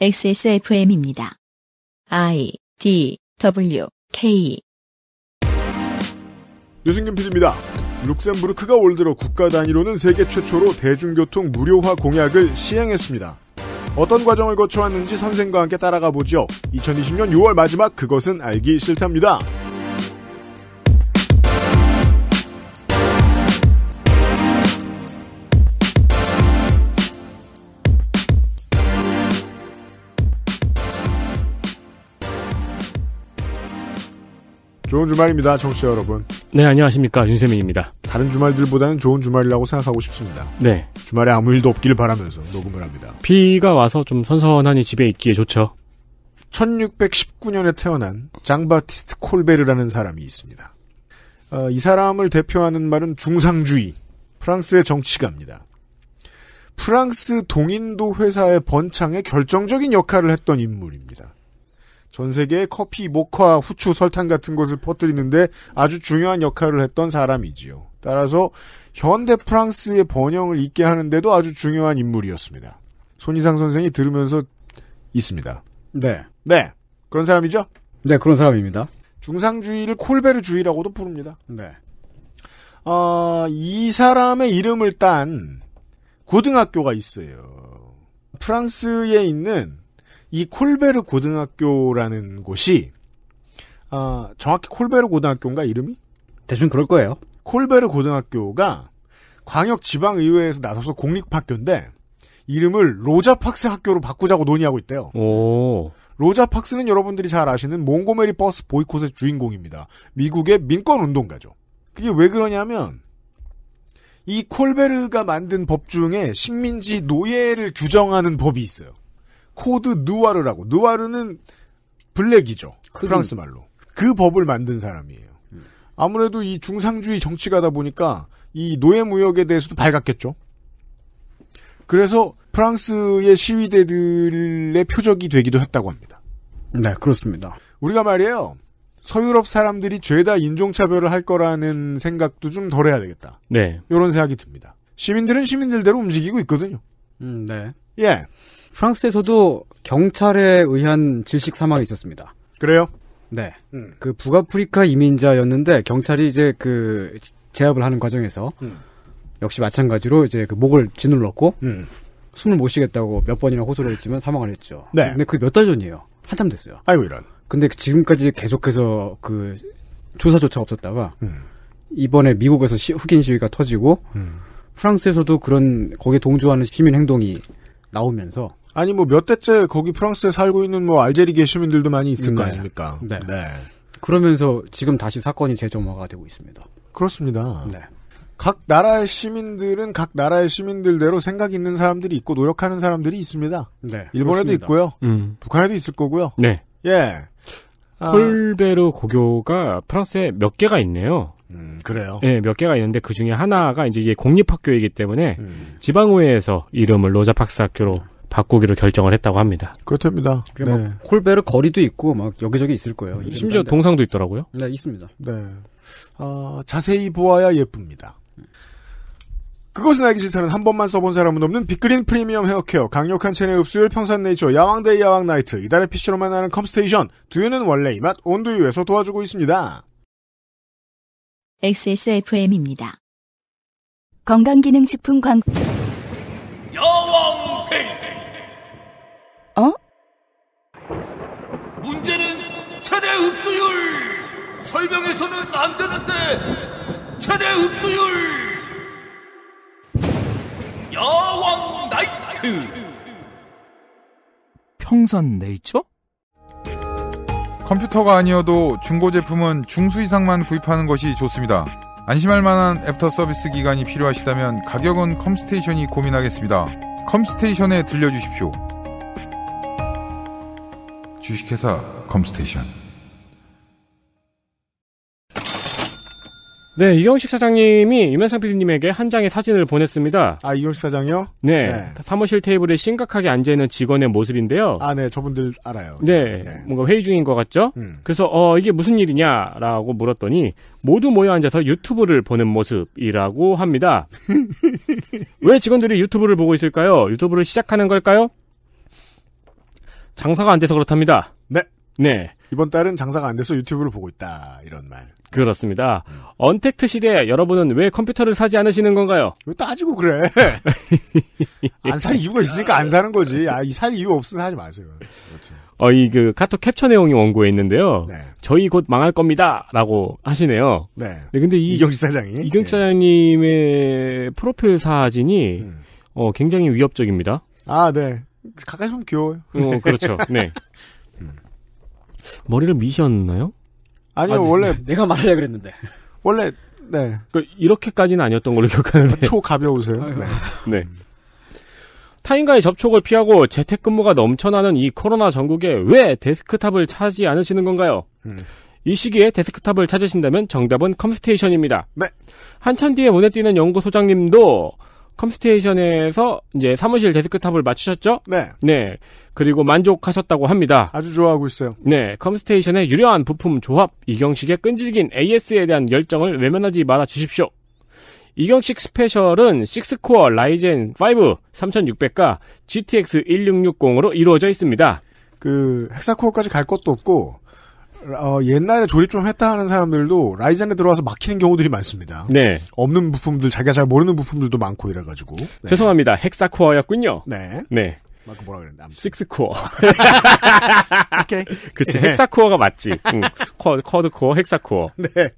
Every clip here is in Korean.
XSFM입니다. I D W K 유승균 PD입니다. 룩셈부르크가 올 들어 국가 단위로는 세계 최초로 대중교통 무료화 공약을 시행했습니다. 어떤 과정을 거쳐왔는지 선생과 함께 따라가 보죠. 2020년 6월 마지막 그것은 알기 싫답니다. 좋은 주말입니다, 청취자 여러분. 네, 안녕하십니까. 윤세민입니다. 다른 주말들보다는 좋은 주말이라고 생각하고 싶습니다. 네. 주말에 아무 일도 없길 바라면서 녹음을 합니다. 비가 와서 좀 선선하니 집에 있기에 좋죠. 1619년에 태어난 장바티스트 콜베르라는 사람이 있습니다. 어, 이 사람을 대표하는 말은 중상주의, 프랑스의 정치가입니다. 프랑스 동인도 회사의 번창에 결정적인 역할을 했던 인물입니다. 전 세계의 커피, 모카, 후추, 설탕 같은 것을 퍼뜨리는데 아주 중요한 역할을 했던 사람이지요. 따라서 현대 프랑스의 번영을 있게 하는데도 아주 중요한 인물이었습니다. 손희상 선생이 들으면서 있습니다. 네. 네. 그런 사람이죠? 네, 그런 사람입니다. 중상주의를 콜베르주의라고도 부릅니다. 네. 어, 이 사람의 이름을 딴 고등학교가 있어요. 프랑스에 있는 이 콜베르 고등학교라는 곳이 아, 정확히 콜베르 고등학교인가 이름이? 대충 그럴 거예요. 콜베르 고등학교가 광역 지방의회에서 나서서 공립학교인데 이름을 로자팍스 학교로 바꾸자고 논의하고 있대요. 오. 로자팍스는 여러분들이 잘 아시는 몽고메리 버스 보이콧의 주인공입니다. 미국의 민권 운동가죠. 그게 왜 그러냐면 이 콜베르가 만든 법 중에 식민지 노예를 규정하는 법이 있어요. 코드 누아르라고. 누아르는 블랙이죠. 그, 프랑스 말로. 그 법을 만든 사람이에요. 음. 아무래도 이 중상주의 정치가다 보니까 이 노예 무역에 대해서도 밝았겠죠. 그래서 프랑스의 시위대들의 표적이 되기도 했다고 합니다. 네, 그렇습니다. 우리가 말이에요. 서유럽 사람들이 죄다 인종차별을 할 거라는 생각도 좀 덜 해야 되겠다. 네. 요런 생각이 듭니다. 시민들은 시민들대로 움직이고 있거든요. 음, 네. 예. 프랑스에서도 경찰에 의한 질식 사망이 있었습니다. 그래요? 네. 음. 그 북아프리카 이민자였는데 경찰이 이제 그 제압을 하는 과정에서 음. 역시 마찬가지로 이제 그 목을 짓눌렀고 음. 숨을 못 쉬겠다고 몇 번이나 호소를 했지만 사망을 했죠. 네. 근데 그 몇 달 전이에요. 한참 됐어요. 아이고 이런. 근데 지금까지 계속해서 그 조사조차 없었다가 음. 이번에 미국에서 시, 흑인 시위가 터지고 음. 프랑스에서도 그런 거기에 동조하는 시민 행동이 나오면서 아니 뭐 몇 대째 거기 프랑스에 살고 있는 뭐 알제리계 시민들도 많이 있을 거 네. 아닙니까? 네. 네. 그러면서 지금 다시 사건이 재점화가 되고 있습니다. 그렇습니다. 네. 각 나라의 시민들은 각 나라의 시민들대로 생각 있는 사람들이 있고 노력하는 사람들이 있습니다. 네. 일본에도 그렇습니다. 있고요. 음. 북한에도 있을 거고요. 네. 예. 아. 콜베르 고교가 프랑스에 몇 개가 있네요. 음, 그래요. 예, 몇 개가 있는데 그 중에 하나가 이제 이게 공립학교이기 때문에 음. 지방의회에서 이름을 로자박스 학교로 바꾸기로 결정을 했다고 합니다. 그렇답니다. 네. 콜베르 거리도 있고 막 여기저기 있을 거예요. 음, 심지어 동상도 있더라고요. 네, 있습니다. 네. 어, 자세히 보아야 예쁩니다. 그것은 알기 싫다는 한 번만 써본 사람은 없는 빅그린 프리미엄 헤어케어, 강력한 체내 흡수율, 평산 네이처, 야왕데이 야왕나이트, 이달의 PC로 만나는 컴스테이션, 두유는 원래 이 맛, 온두유에서 도와주고 있습니다. XSFM입니다. 건강기능식품 광... 여왕 어? 문제는 최대 흡수율! 설명해서는 안 되는데, 최대 흡수율! 야왕 나이트! 평선 네이처? 컴퓨터가 아니어도 중고 제품은 중수 이상만 구입하는 것이 좋습니다. 안심할 만한 애프터 서비스 기간이 필요하시다면 가격은 컴스테이션이 고민하겠습니다. 컴스테이션에 들려주십시오. 주식회사 컴스테이션. 네, 이경식 사장님이 유명상 PD님에게 한 장의 사진을 보냈습니다. 아, 이경식 사장이요? 네, 네. 사무실 테이블에 심각하게 앉아있는 직원의 모습인데요. 아, 네, 저분들 알아요. 네, 네. 뭔가 회의 중인 것 같죠? 음. 그래서, 어, 이게 무슨 일이냐라고 물었더니, 모두 모여 앉아서 유튜브를 보는 모습이라고 합니다. 왜 직원들이 유튜브를 보고 있을까요? 유튜브를 시작하는 걸까요? 장사가 안 돼서 그렇답니다. 네. 네. 이번 달은 장사가 안 돼서 유튜브를 보고 있다. 이런 말. 그렇습니다. 음. 언택트 시대에 여러분은 왜 컴퓨터를 사지 않으시는 건가요? 왜 따지고 그래? 안 살 이유가 있으니까 안 사는 거지. 아, 이 살 이유 없으면 하지 마세요. 그렇죠. 어, 이 그 카톡 캡처 내용이 원고에 있는데요. 네. 저희 곧 망할 겁니다. 라고 하시네요. 네. 네 근데 이. 이경식 사장이. 이경식 예. 사장님의 프로필 사진이, 음. 어, 굉장히 위협적입니다. 아, 네. 가까이서 보면 귀여워요. 어, 그렇죠. 네. 음. 머리를 미셨나요? 아니요, 아, 원래. 내가 말하려 그랬는데. 원래, 네. 그 이렇게까지는 아니었던 걸로 기억하는데. 아, 초 가벼우세요? 네. 네. 음. 타인과의 접촉을 피하고 재택근무가 넘쳐나는 이 코로나 전국에 왜 데스크탑을 차지 않으시는 건가요? 음. 이 시기에 데스크탑을 찾으신다면 정답은 컴스테이션입니다. 네. 한참 뒤에 눈에 띄는 연구소장님도 컴스테이션에서 이제 사무실 데스크탑을 맞추셨죠? 네. 네. 그리고 만족하셨다고 합니다. 아주 좋아하고 있어요. 네. 컴스테이션의 유려한 부품 조합, 이경식의 끈질긴 AS에 대한 열정을 외면하지 말아 주십시오. 이경식 스페셜은 6코어 라이젠 5 3600과 GTX 1660으로 이루어져 있습니다. 그 헥사코어까지 갈 것도 없고 어, 옛날에 조립 좀 했다 하는 사람들도 라이젠에 들어와서 막히는 경우들이 많습니다. 네. 없는 부품들, 자기가 잘 모르는 부품들도 많고 이래가지고. 네. 죄송합니다. 헥사코어였군요. 네. 네. 아까 뭐라 그랬는데. 식스코어. 오케이. 그치. 네. 헥사코어가 맞지. 응. 쿼드코어, 헥사코어. 네.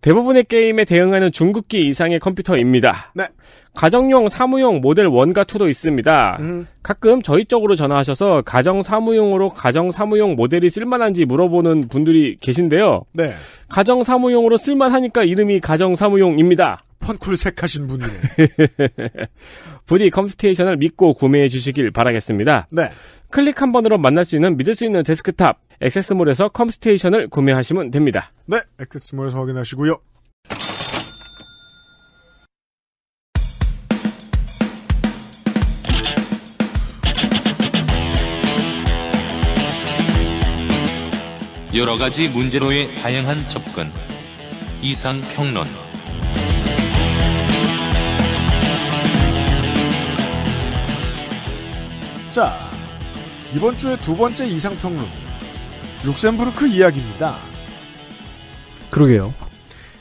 대부분의 게임에 대응하는 중국기 이상의 컴퓨터입니다. 네. 가정용, 사무용 모델 1과 2도 있습니다. 음. 가끔 저희 쪽으로 전화하셔서 가정 사무용으로 가정 사무용 모델이 쓸만한지 물어보는 분들이 계신데요. 네. 가정 사무용으로 쓸만하니까 이름이 가정 사무용입니다. 펀쿨색하신 분이에 부디 컴스테이션을 믿고 구매해 주시길 바라겠습니다. 네. 클릭 한 번으로 만날 수 있는 믿을 수 있는 데스크탑 액세스몰에서 컴스테이션을 구매하시면 됩니다. 네, 액세스몰에서 확인하시고요. 여러 가지 문제로의 다양한 접근. 이상 평론. 자, 이번 주에두 번째 이상평론 룩셈부르크 이야기입니다. 그러게요.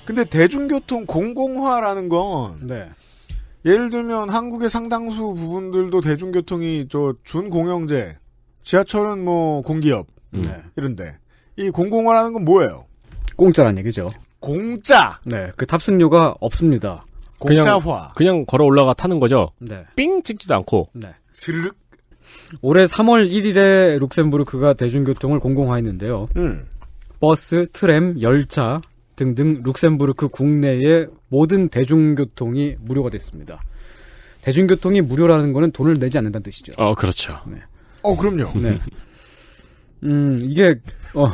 근데 대중교통 공공화라는 건 네. 예를 들면 한국의 상당수 부분들도 대중교통이 저 준공영제, 지하철은 뭐 공기업 음. 네. 이런데 이 공공화라는 건 뭐예요? 공짜란 얘기죠. 공짜. 네, 그 탑승료가 없습니다. 공짜화. 그냥, 그냥 걸어 올라가 타는 거죠. 네. 삥 찍지도 않고. 네. 스르륵 올해 3월 1일에 룩셈부르크가 대중교통을 공공화했는데요. 음. 버스, 트램, 열차 등등 룩셈부르크 국내의 모든 대중교통이 무료가 됐습니다. 대중교통이 무료라는 거는 돈을 내지 않는다는 뜻이죠. 어, 그렇죠. 네. 어, 그럼요. 네. 음, 음 이게, 어.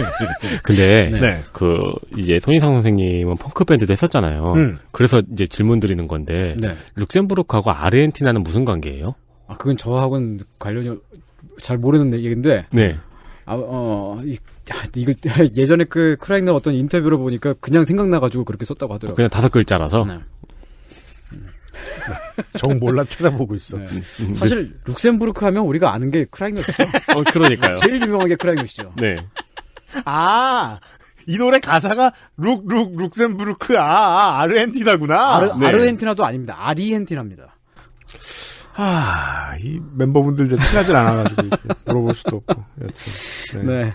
근데, 네. 네. 그, 이제, 손희상 선생님은 펑크밴드도 했었잖아요. 음. 그래서 이제 질문 드리는 건데, 네. 룩셈부르크하고 아르헨티나는 무슨 관계예요? 아 그건 저하고는 관련이 잘 모르는 얘기인데. 네. 아, 어, 이, 이걸 예전에 그 크라잉너 어떤 인터뷰를 보니까 그냥 생각나가지고 그렇게 썼다고 하더라고요. 그냥 다섯 글자라서. 네. 정 몰라 찾아보고 있어. 네. 사실 룩셈부르크 하면 우리가 아는 게 크라잉넛이죠. 어, 그러니까요. 제일 유명한 게 크라잉넛이죠. 네. 아, 이 노래 가사가 룩, 룩, 룩셈부르크, 아, 아 아르헨티나구나. 아르, 네. 아르헨티나도 아닙니다. 아리헨티나입니다. 아, 이 멤버분들 이제 친하질 않아가지고 물어볼 수도 없고 여튼. 네. 네.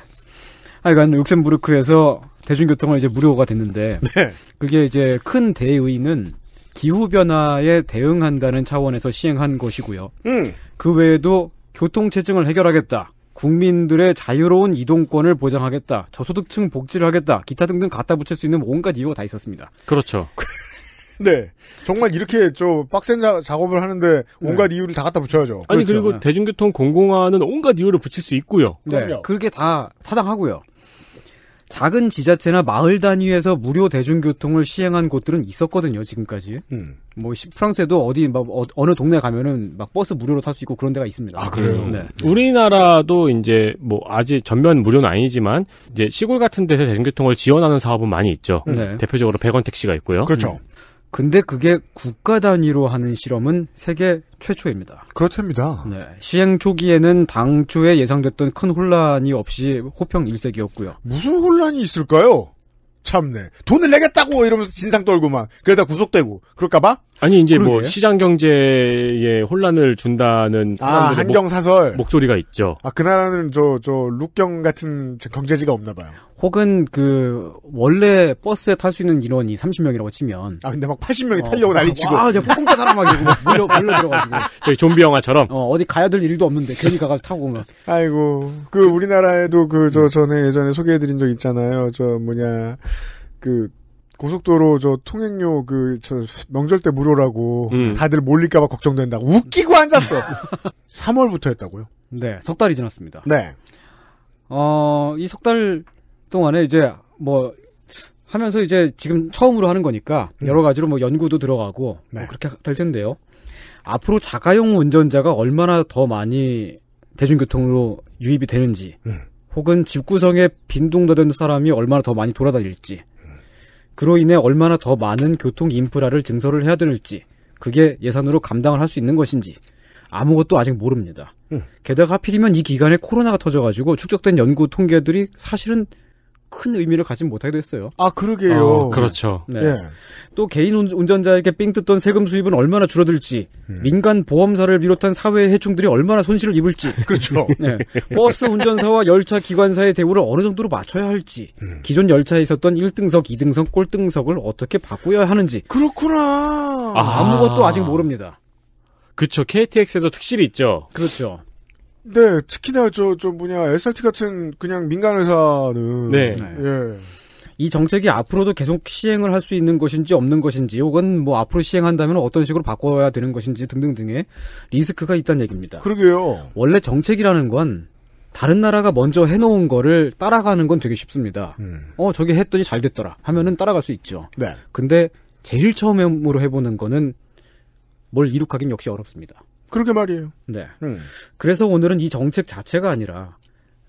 하여간 룩셈부르크에서 대중교통을 이제 무료가 됐는데 네. 그게 이제 큰 대의는 기후 변화에 대응한다는 차원에서 시행한 것이고요. 음. 그 외에도 교통체증을 해결하겠다. 국민들의 자유로운 이동권을 보장하겠다. 저소득층 복지를 하겠다. 기타 등등 갖다 붙일 수 있는 온갖 이유가 다 있었습니다. 그렇죠. 네. 정말 이렇게 저 빡센 자, 작업을 하는데 온갖 네. 이유를 다 갖다 붙여야죠. 아니 그렇죠. 그리고 네. 대중교통 공공화는 온갖 이유를 붙일 수 있고요. 네. 그럼요. 그게 다 타당하고요. 작은 지자체나 마을 단위에서 무료 대중교통을 시행한 곳들은 있었거든요 지금까지. 음. 뭐 프랑스에도 어디 막 어, 느 동네 가면은 막 버스 무료로 탈 수 있고 그런 데가 있습니다. 아 그래요. 네. 우리나라도 이제 뭐 아직 전면 무료는 아니지만 이제 시골 같은 데서 대중교통을 지원하는 사업은 많이 있죠. 네. 대표적으로 백원 택시가 있고요. 그렇죠. 음. 근데 그게 국가 단위로 하는 실험은 세계 최초입니다. 그렇답니다. 네, 시행 초기에는 당초에 예상됐던 큰 혼란이 없이 호평 일색이었고요. 무슨 혼란이 있을까요? 참네. 돈을 내겠다고 이러면서 진상 떨고 막. 그러다 구속되고 그럴까봐? 아니 이제 뭐 그러게뭐 시장 경제에 혼란을 준다는 아, 한경 사설 목소리가 있죠. 아그 나라는 저저 룩경 같은 경제지가 없나 봐요. 혹은 그 원래 버스에 탈 수 있는 인원이 30명이라고 치면 아 근데 막 80명이 어, 타려고 난리 치고 아 이제 폭풍자 사람 막 이러고 물려 물려 들어가지고 저희 좀비 영화처럼 어 어디 가야 될 일도 없는데 괜히 가가 타고 오면 아이고 그 우리나라에도 그저 음. 전에 예전에 소개해드린 적 있잖아요 저 뭐냐 그 고속도로 저 통행료 그 저 명절 때 무료라고 음. 다들 몰릴까봐 걱정된다고 웃기고 앉았어 3월부터 했다고요 네 석 달이 지났습니다 네 어, 이석달 동안에 이제 뭐 하면서 이제 지금 처음으로 하는 거니까 음. 여러 가지로 뭐 연구도 들어가고 뭐 네. 뭐 그렇게 될 텐데요. 앞으로 자가용 운전자가 얼마나 더 많이 대중교통으로 유입이 되는지 음. 혹은 집구성에 빈둥대던 사람이 얼마나 더 많이 돌아다닐지 그로 인해 얼마나 더 많은 교통 인프라를 증설을 해야 될지 그게 예산으로 감당을 할 수 있는 것인지 아무것도 아직 모릅니다. 음. 게다가 하필이면 이 기간에 코로나가 터져가지고 축적된 연구 통계들이 사실은 큰 의미를 가진 못하게 됐어요. 아 그러게요. 어, 그렇죠. 네. 예. 또 개인 운전자에게 삥 뜯던 세금 수입은 얼마나 줄어들지, 음. 민간 보험사를 비롯한 사회 의 해충들이 얼마나 손실을 입을지, 그렇죠. 네. 버스 운전사와 열차 기관사의 대우를 어느 정도로 맞춰야 할지, 음. 기존 열차에 있었던 1등석, 2등석, 꼴등석을 어떻게 바꾸어야 하는지. 그렇구나. 아, 아무것도 아직 아. 모릅니다. 그렇죠 KTX에도 특실이 있죠. 그렇죠. 네, 특히나 저, 저 뭐냐, SRT 같은 그냥 민간회사는. 네. 예. 이 정책이 앞으로도 계속 시행을 할 수 있는 것인지 없는 것인지 혹은 뭐 앞으로 시행한다면 어떤 식으로 바꿔야 되는 것인지 등등등의 리스크가 있다는 얘기입니다. 그러게요. 원래 정책이라는 건 다른 나라가 먼저 해놓은 거를 따라가는 건 되게 쉽습니다. 음. 어 저게 했더니 잘 됐더라 하면은 따라갈 수 있죠. 네. 근데 제일 처음으로 해보는 거는 뭘 이룩하긴 역시 어렵습니다. 그러게 말이에요. 네. 음. 그래서 오늘은 이 정책 자체가 아니라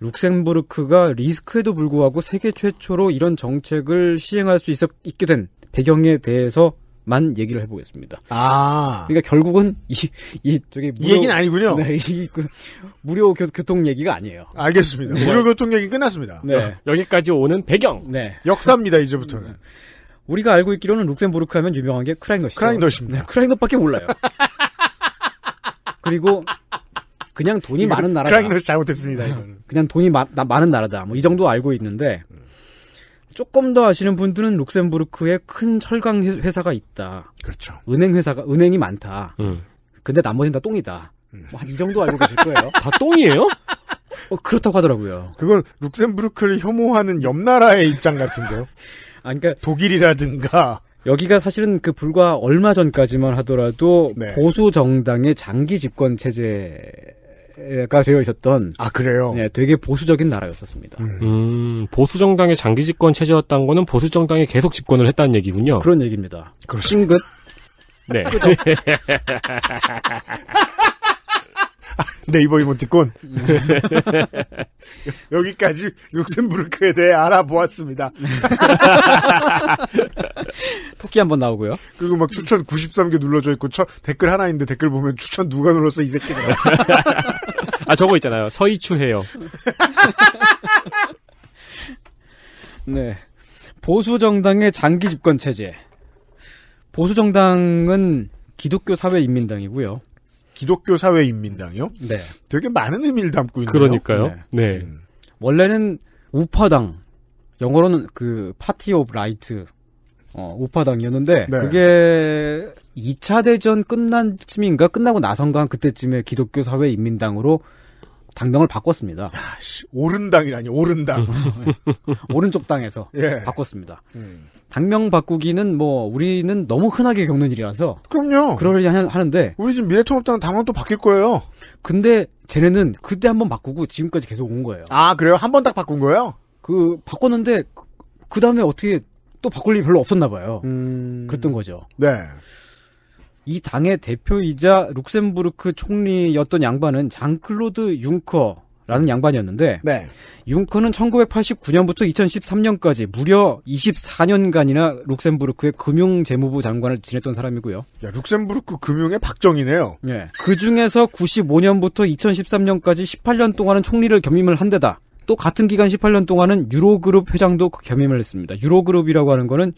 룩셈부르크가 리스크에도 불구하고 세계 최초로 이런 정책을 시행할 수 있어, 있게 된 배경에 대해서만 얘기를 해보겠습니다. 아. 그러니까 결국은 이, 이, 저기. 무료, 이 얘기는 아니군요. 네, 이, 그, 무료 교, 통 얘기가 아니에요. 알겠습니다. 네. 무료 교통 얘기 끝났습니다. 네. 여기까지 오는 배경. 네. 역사입니다, 이제부터는. 우리가 알고 있기로는 룩셈부르크 하면 유명한 게 크라잉넛이죠. 크라잉넛입니다. 네, 크라잉넛밖에 몰라요. 그리고 그냥 돈이 많은 나라다. 크라이너스 잘못했습니다. 이거는. 음. 그냥 돈이 마, 나, 많은 나라다. 뭐 이 정도 알고 있는데 조금 더 아시는 분들은 룩셈부르크에 큰 철강 회사가 있다. 그렇죠. 은행 회사가 은행이 많다. 음. 근데 나머지는 다 똥이다. 음. 뭐 한이 정도 알고 계실 거예요. 다 똥이에요? 어, 그렇다고 하더라고요. 그건 룩셈부르크를 혐오하는 옆 나라의 입장 같은데요. 아, 그러니까 독일이라든가 여기가 사실은 그 불과 얼마 전까지만 하더라도 네. 보수 정당의 장기 집권 체제가 되어 있었던 아 그래요? 네, 되게 보수적인 나라였었습니다. 음, 음 보수 정당의 장기 집권 체제였던 거는 보수 정당이 계속 집권을 했다는 얘기군요. 그런 얘기입니다. 그렇습니다. 싱긋. 네. 네이버 이모티콘. 여기까지 룩셈부르크에 대해 알아보았습니다. 토끼 한번 나오고요. 그리고 막 추천 93개 눌러져 있고 첫 댓글 하나 있는데 댓글 보면 추천 누가 눌렀어 이 새끼들. 아 저거 있잖아요. 서이추해요. 네. 보수 정당의 장기 집권 체제. 보수 정당은 기독교 사회 인민당이고요. 기독교 사회 인민당이요? 네. 되게 많은 의미를 담고 있는 그러니까요. 네. 네. 음. 원래는 우파당 영어로는 그 파티 오브 라이트 어, 우파당이었는데 네. 그게 2차 대전 끝난 쯤인가 끝나고 나선가 그때쯤에 기독교 사회 인민당으로 당명을 바꿨습니다. 야, 씨, 오른당이라니 오른당. 오른쪽 당에서 예. 바꿨습니다. 음. 당명 바꾸기는 뭐 우리는 너무 흔하게 겪는 일이라서 그럼요. 그러려 니 하는데 우리 지금 미래통합당은 당원 또 바뀔 거예요. 근데 쟤네는 그때 한번 바꾸고 지금까지 계속 온 거예요. 아 그래요? 한 번 딱 바꾼 거예요? 그 바꿨는데 그, 그 다음에 어떻게 또 바꿀 일이 별로 없었나 봐요. 음... 그랬던 거죠. 네. 이 당의 대표이자 룩셈부르크 총리였던 양반은 장클로드 융커 라는 양반이었는데 네. 융커는 1989년부터 2013년까지 무려 24년간이나 룩셈부르크의 금융재무부 장관을 지냈던 사람이고요. 야, 룩셈부르크 금융의 박정희네요. 예. 그 중에서 95년부터 2013년까지 18년 동안은 총리를 겸임을 한 데다 또 같은 기간 18년 동안은 유로그룹 회장도 그 겸임을 했습니다. 유로그룹이라고 하는 거는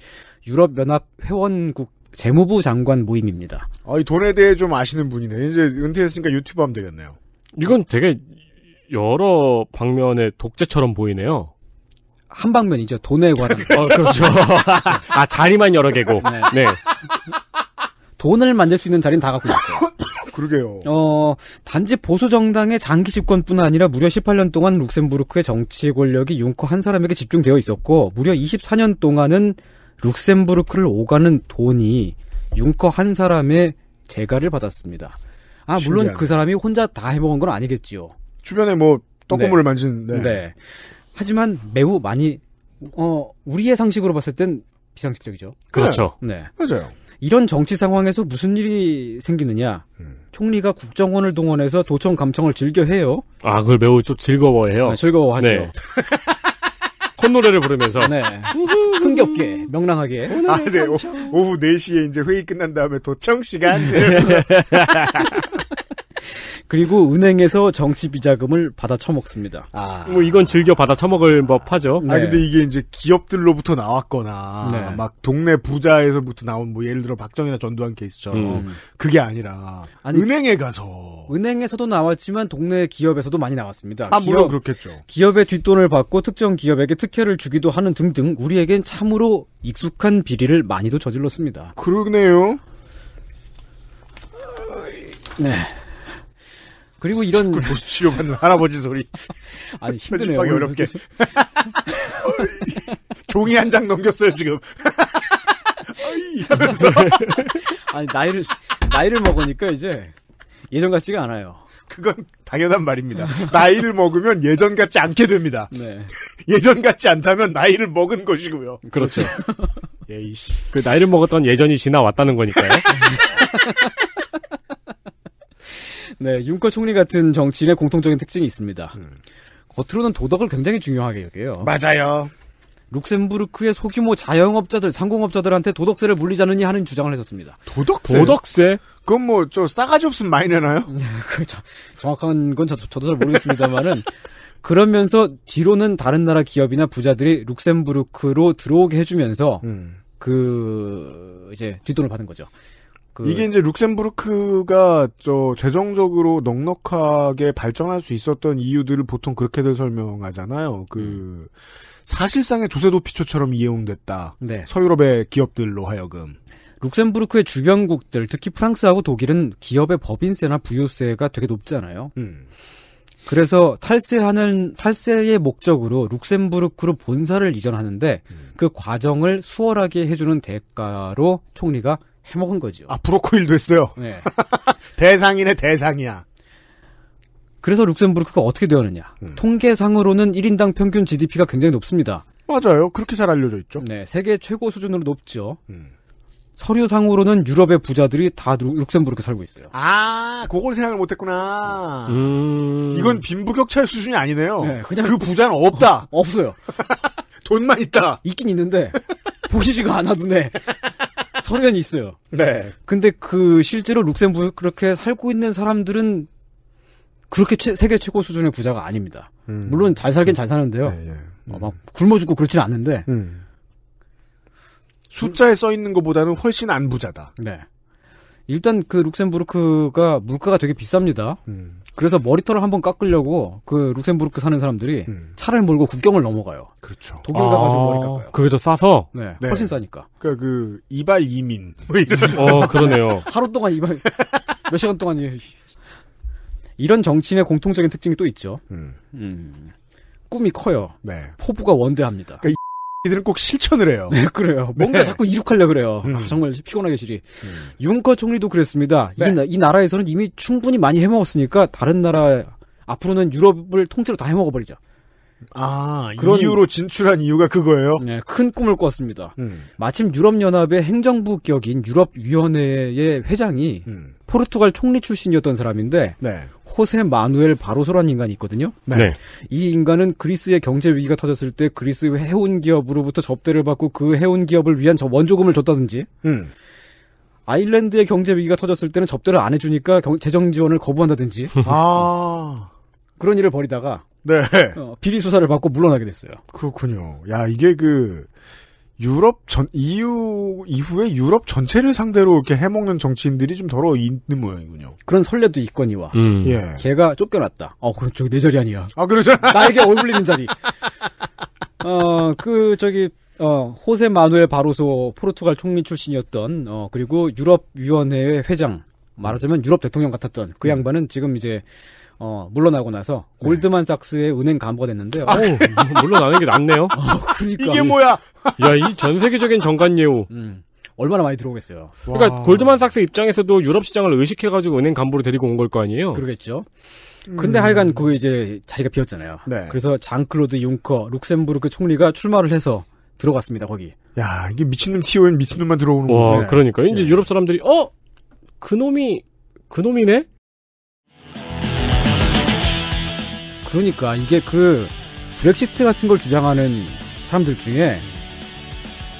유럽연합 회원국 재무부 장관 모임입니다. 아, 이 돈에 대해 좀 아시는 분이네. 이제 은퇴했으니까 유튜브 하면 되겠네요. 이건 되게 여러 방면의 독재처럼 보이네요. 한 방면이죠. 돈에 관한. 어, 그렇죠. 아, 자리만 여러 개고. 네. 네. 돈을 만들 수 있는 자리는 다 갖고 있어요. 그러게요. 어, 단지 보수 정당의 장기 집권뿐 아니라 무려 18년 동안 룩셈부르크의 정치 권력이 융커 한 사람에게 집중되어 있었고 무려 24년 동안은 룩셈부르크를 오가는 돈이 융커 한 사람의 재가를 받았습니다. 아, 물론 신기하네. 그 사람이 혼자 다 해먹은 건 아니겠지요. 주변에 뭐떡국물을 네. 만진. 네. 네. 하지만 매우 많이 어 우리의 상식으로 봤을 땐 비상식적이죠. 그렇죠. 네. 네. 맞아요. 이런 정치 상황에서 무슨 일이 생기느냐? 음. 총리가 국정원을 동원해서 도청 감청을 즐겨해요. 아, 그걸 매우 좀 즐거워해요. 네, 즐거워하죠. 네. 콧노래를 부르면서 네. 흥겹게 명랑하게 아, 네. 오, 오후 4시에 이제 회의 끝난 다음에 도청 시간 그리고 은행에서 정치 비자금을 받아 처먹습니다. 아. 뭐 이건 즐겨 받아 처먹을 법하죠. 네. 아 근데 이게 이제 기업들로부터 나왔거나 네. 막 동네 부자에서부터 나온 뭐 예를 들어 박정희나 전두환 케이스처럼 음. 그게 아니라 아니, 은행에 가서 은행에서도 나왔지만 동네 기업에서도 많이 나왔습니다. 아 기업, 물론 그렇겠죠. 기업의 뒷돈을 받고 특정 기업에게 특혜를 주기도 하는 등등 우리에겐 참으로 익숙한 비리를 많이도 저질렀습니다. 그러네요. 네. 그리고 이런 보 치료받는 할아버지 소리. 아니 힘드네요. 편하기 어렵게. 종이 한 장 넘겼어요 지금. 하면서. 아니 나이를 나이를 먹으니까 이제 예전 같지가 않아요. 그건 당연한 말입니다. 나이를 먹으면 예전 같지 않게 됩니다. 네. 예전 같지 않다면 나이를 먹은 것이고요. 그렇죠. 예이씨. 그 나이를 먹었던 예전이 지나왔다는 거니까요. 네, 윤커 총리 같은 정치인의 공통적인 특징이 있습니다. 음. 겉으로는 도덕을 굉장히 중요하게 여겨요. 맞아요. 룩셈부르크의 소규모 자영업자들, 상공업자들한테 도덕세를 물리자느니 하는 주장을 했었습니다. 도덕세? 도덕세? 그건 뭐, 저, 싸가지 없으면 많이 내나요? 정확한 건 저, 저도 잘 모르겠습니다만은, 그러면서 뒤로는 다른 나라 기업이나 부자들이 룩셈부르크로 들어오게 해주면서, 음. 그, 이제, 뒷돈을 받은 거죠. 그 이게 이제 룩셈부르크가 저 재정적으로 넉넉하게 발전할 수 있었던 이유들을 보통 그렇게들 설명하잖아요. 그 네. 사실상의 조세 도피처처럼 이용됐다. 네. 서유럽의 기업들로 하여금. 룩셈부르크의 주변국들, 특히 프랑스하고 독일은 기업의 법인세나 부유세가 되게 높잖아요. 음. 그래서 탈세하는 탈세의 목적으로 룩셈부르크로 본사를 이전하는데 음. 그 과정을 수월하게 해주는 대가로 총리가 해먹은 거죠. 아, 브로커일도 했어요? 네. 대상이네, 대상이야. 그래서 룩셈부르크가 어떻게 되었느냐. 음. 통계상으로는 1인당 평균 GDP가 굉장히 높습니다. 맞아요. 그렇게 잘 알려져 있죠. 네. 세계 최고 수준으로 높죠. 음. 서류상으로는 유럽의 부자들이 다 룩셈부르크 살고 있어요. 아, 그걸 생각을 못했구나. 음. 이건 빈부격차의 수준이 아니네요. 네, 그냥 그 부자는 없다. 어, 없어요. 돈만 있다. 있긴 있는데 보시지가 않아도네. 서면이 있어요. 네. 근데 그 실제로 룩셈부르크 그렇게 살고 있는 사람들은 그렇게 최, 세계 최고 수준의 부자가 아닙니다. 음. 물론 잘 살긴 음. 잘 사는데요. 예, 예. 어, 막 굶어 죽고 그렇지는 않는데 음. 숫자에 써 있는 것보다는 훨씬 안 부자다. 네. 일단 그 룩셈부르크가 물가가 되게 비쌉니다. 음. 그래서 머리털을 한번 깎으려고 그 룩셈부르크 사는 사람들이 음. 차를 몰고 국경을 넘어가요. 그렇죠. 독일 가가지고 머리 깎아요. 아, 그게 더 싸서? 네. 네. 훨씬 싸니까. 그그 그러니까 이발 이민 뭐 이런. 어 그러네요. 하루 동안 이발 몇 시간 동안 이런 정치인의 공통적인 특징이 또 있죠. 음. 음. 꿈이 커요. 네. 포부가 원대합니다. 그러니까 이들은 꼭 실천을 해요. 네, 그래요. 뭔가 네. 자꾸 이룩하려 그래요. 음. 아, 정말 피곤하게 시리. 음. 윤커 총리도 그랬습니다. 네. 이, 이 나라에서는 이미 충분히 많이 해먹었으니까 다른 나라 앞으로는 유럽을 통째로 다 해먹어버리자. 아, 그런 이유로 진출한 이유가 그거예요? 네, 큰 꿈을 꿨습니다. 음. 마침 유럽연합의 행정부 격인 유럽위원회의 회장이 음. 포르투갈 총리 출신이었던 사람인데, 네. 호세 마누엘 바로소라는 인간이 있거든요. 네. 네. 이 인간은 그리스의 경제 위기가 터졌을 때 그리스 해운 기업으로부터 접대를 받고 그 해운 기업을 위한 저 원조금을 줬다든지. 음. 아일랜드의 경제 위기가 터졌을 때는 접대를 안 해주니까 경, 재정 지원을 거부한다든지. 아. 그런 일을 벌이다가 네. 어, 비리 수사를 받고 물러나게 됐어요. 그렇군요. 야 이게 그 유럽 전 EU 이후에 유럽 전체를 상대로 이렇게 해먹는 정치인들이 좀 더러 있는 모양이군요. 그런 선례도 있거니와 음. 예. 걔가 쫓겨났다. 어 그럼 저기 내 자리 아니야. 아 그러죠. 나에게 얼굴리는 자리. 어그 저기 어 호세 마누엘 바로소 포르투갈 총리 출신이었던 어 그리고 유럽 위원회 회장 말하자면 유럽 대통령 같았던 그 음. 양반은 지금 이제 어, 물러나고 나서 네. 골드만삭스의 은행 간부가 됐는데. 아, 오, 네. 뭐 물러나는 게 낫네요. 어, 그러니까. 이게 뭐야? 야, 이 전 세계적인 정관 예우. 음, 얼마나 많이 들어오겠어요. 그러니까 와. 그러니까 골드만삭스 입장에서도 유럽 시장을 의식해가지고 은행 간부로 데리고 온 걸 거 아니에요. 그러겠죠. 근데 음. 하여간 그 이제 자리가 비었잖아요. 네. 그래서 장클로드 융커 룩셈부르크 총리가 출마를 해서 들어갔습니다 거기. 야 이게 미친놈 티오엔 미친놈만 들어오는 거예요. 그러니까 이제 네. 유럽 사람들이 어 그놈이 그놈이네 그러니까 이게 그 브렉시트 같은 걸 주장하는 사람들 중에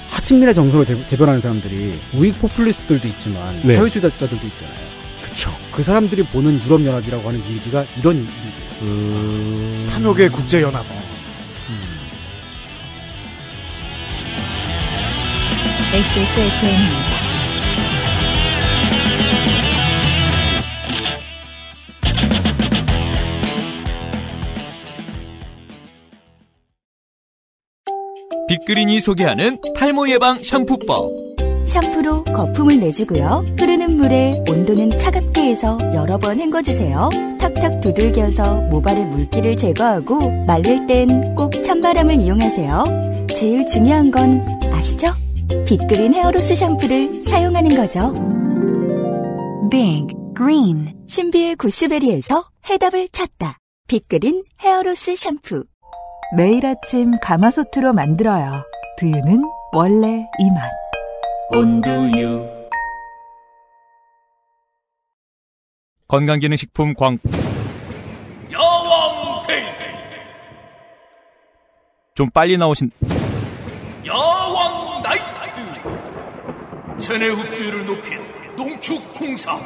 하층민의 정서를 대변하는 사람들이 우익 포퓰리스트들도 있지만 네. 사회주의자들도 있잖아요. 그렇죠. 그 사람들이 보는 유럽 연합이라고 하는 이미지가 이런 이미지. 음... 탐욕의 국제 연합. 음. XSFM입니다. 빅그린이 소개하는 탈모 예방 샴푸법. 샴푸로 거품을 내주고요. 흐르는 물에 온도는 차갑게 해서 여러 번 헹궈주세요. 탁탁 두들겨서 모발의 물기를 제거하고 말릴 땐 꼭 찬바람을 이용하세요. 제일 중요한 건 아시죠? 빅그린 헤어로스 샴푸를 사용하는 거죠. 빅 그린 신비의 구스베리에서 해답을 찾다. 빅그린 헤어로스 샴푸 매일 아침 가마솥으로 만들어요. 두유는 원래 이만 온두유. 건강기능식품 광. 여왕 테이테. 좀 빨리 나오신. 야왕 나이트 체내 흡수율을 높인 농축 홍삼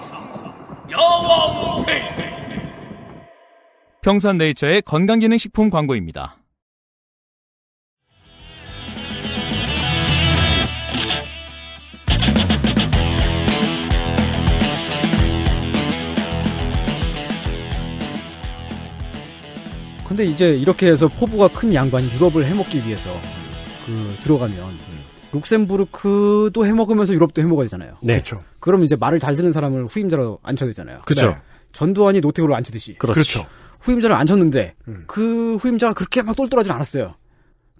야왕 테이테 평산네이처의 건강기능식품 광고입니다. 근데 이제 이렇게 해서 포부가 큰 양반이 유럽을 해먹기 위해서 그 들어가면 음. 룩셈부르크도 해먹으면서 유럽도 해먹어야 되잖아요. 네. 그렇죠. 그럼 이제 말을 잘 듣는 사람을 후임자로 앉혀야 되잖아요. 그렇죠. 네. 전두환이 노태우를 앉히듯이. 그렇죠. 그렇죠. 후임자를 앉혔는데 음. 그 후임자가 그렇게 막 똘똘하진 않았어요.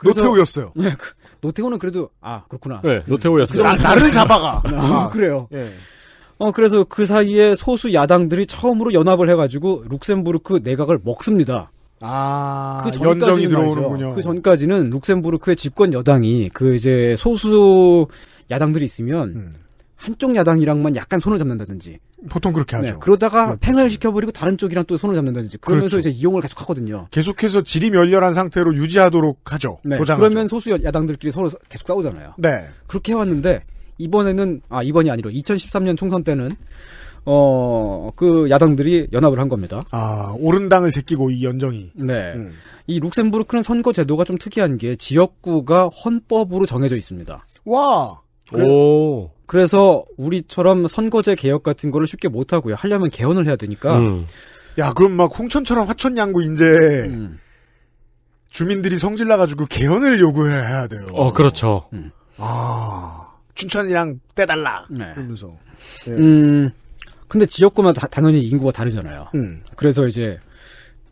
노태우였어요. 네, 그, 노태우는 그래도 아 그렇구나. 네, 노태우였어요. 그 나, 를 잡아가. 네, 아, 그래요. 네. 어 그래서 그 사이에 소수 야당들이 처음으로 연합을 해가지고 룩셈부르크 내각을 먹습니다. 아, 그 연정이 들어오는군요. 그 전까지는 룩셈부르크의 집권 여당이 그 이제 소수 야당들이 있으면 음. 한쪽 야당이랑만 약간 손을 잡는다든지 보통 그렇게 네, 하죠. 네, 그러다가 그렇죠. 팽을 시켜버리고 다른 쪽이랑 또 손을 잡는다든지 그러면서 그렇죠. 이제 이용을 계속 하거든요. 계속해서 질이 멸렬한 상태로 유지하도록 하죠. 네, 그러면 소수 야당들끼리 서로 계속 싸우잖아요. 네. 그렇게 해왔는데 이번에는 아 이번이 아니라 2013년 총선 때는 어, 그 야당들이 연합을 한 겁니다. 아, 오른당을 제끼고 이 연정이. 네. 음. 이 룩셈부르크는 선거 제도가 좀 특이한 게 지역구가 헌법으로 정해져 있습니다. 와! 그래, 오. 그래서 우리처럼 선거제 개혁 같은 거를 쉽게 못 하고요. 하려면 개헌을 해야 되니까. 음. 야, 그럼 막 홍천처럼 화천 양구 인제 음. 주민들이 성질 나가지고 개헌을 요구해야 돼요. 어, 그렇죠. 음. 아, 춘천이랑 떼달라. 네. 그러면서. 네. 음. 근데 지역구마다 당연히 인구가 다르잖아요. 음. 그래서 이제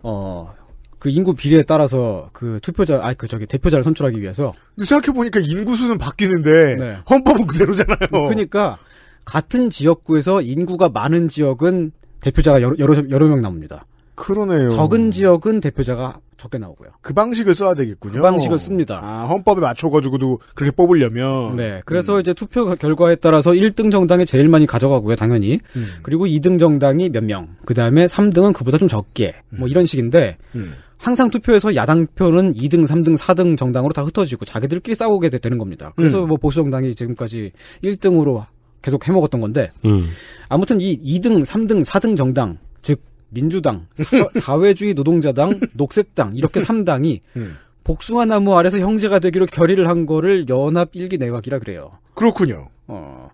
어. 그 인구 비례에 따라서 그 투표자 아그 저기 대표자를 선출하기 위해서 근데 생각해 보니까 인구 수는 바뀌는데 네. 헌법은 그대로잖아요. 그러니까 같은 지역구에서 인구가 많은 지역은 대표자가 여러 여러, 여러 명나옵니다 그러네요. 적은 지역은 대표자가 적게 나오고요. 그 방식을 써야 되겠군요. 그 방식을 씁니다. 아, 헌법에 맞춰가지고도 그렇게 뽑으려면. 네. 그래서 음. 이제 투표 결과에 따라서 1등 정당이 제일 많이 가져가고요, 당연히. 음. 그리고 2등 정당이 몇 명. 그 다음에 3등은 그보다 좀 적게. 뭐 음. 뭐 이런 식인데. 음. 항상 투표에서 야당 표는 2등, 3등, 4등 정당으로 다 흩어지고 자기들끼리 싸우게 되는 겁니다. 그래서 음. 뭐 보수 정당이 지금까지 1등으로 계속 해먹었던 건데 음. 아무튼 이 2등, 3등, 4등 정당 즉 민주당, 사회, 주의 노동자당, 녹색당 이렇게 3당이 음. 복숭아 나무 아래서 형제가 되기로 결의를 한 거를 연합 일기 내각이라 그래요. 그렇군요. 어.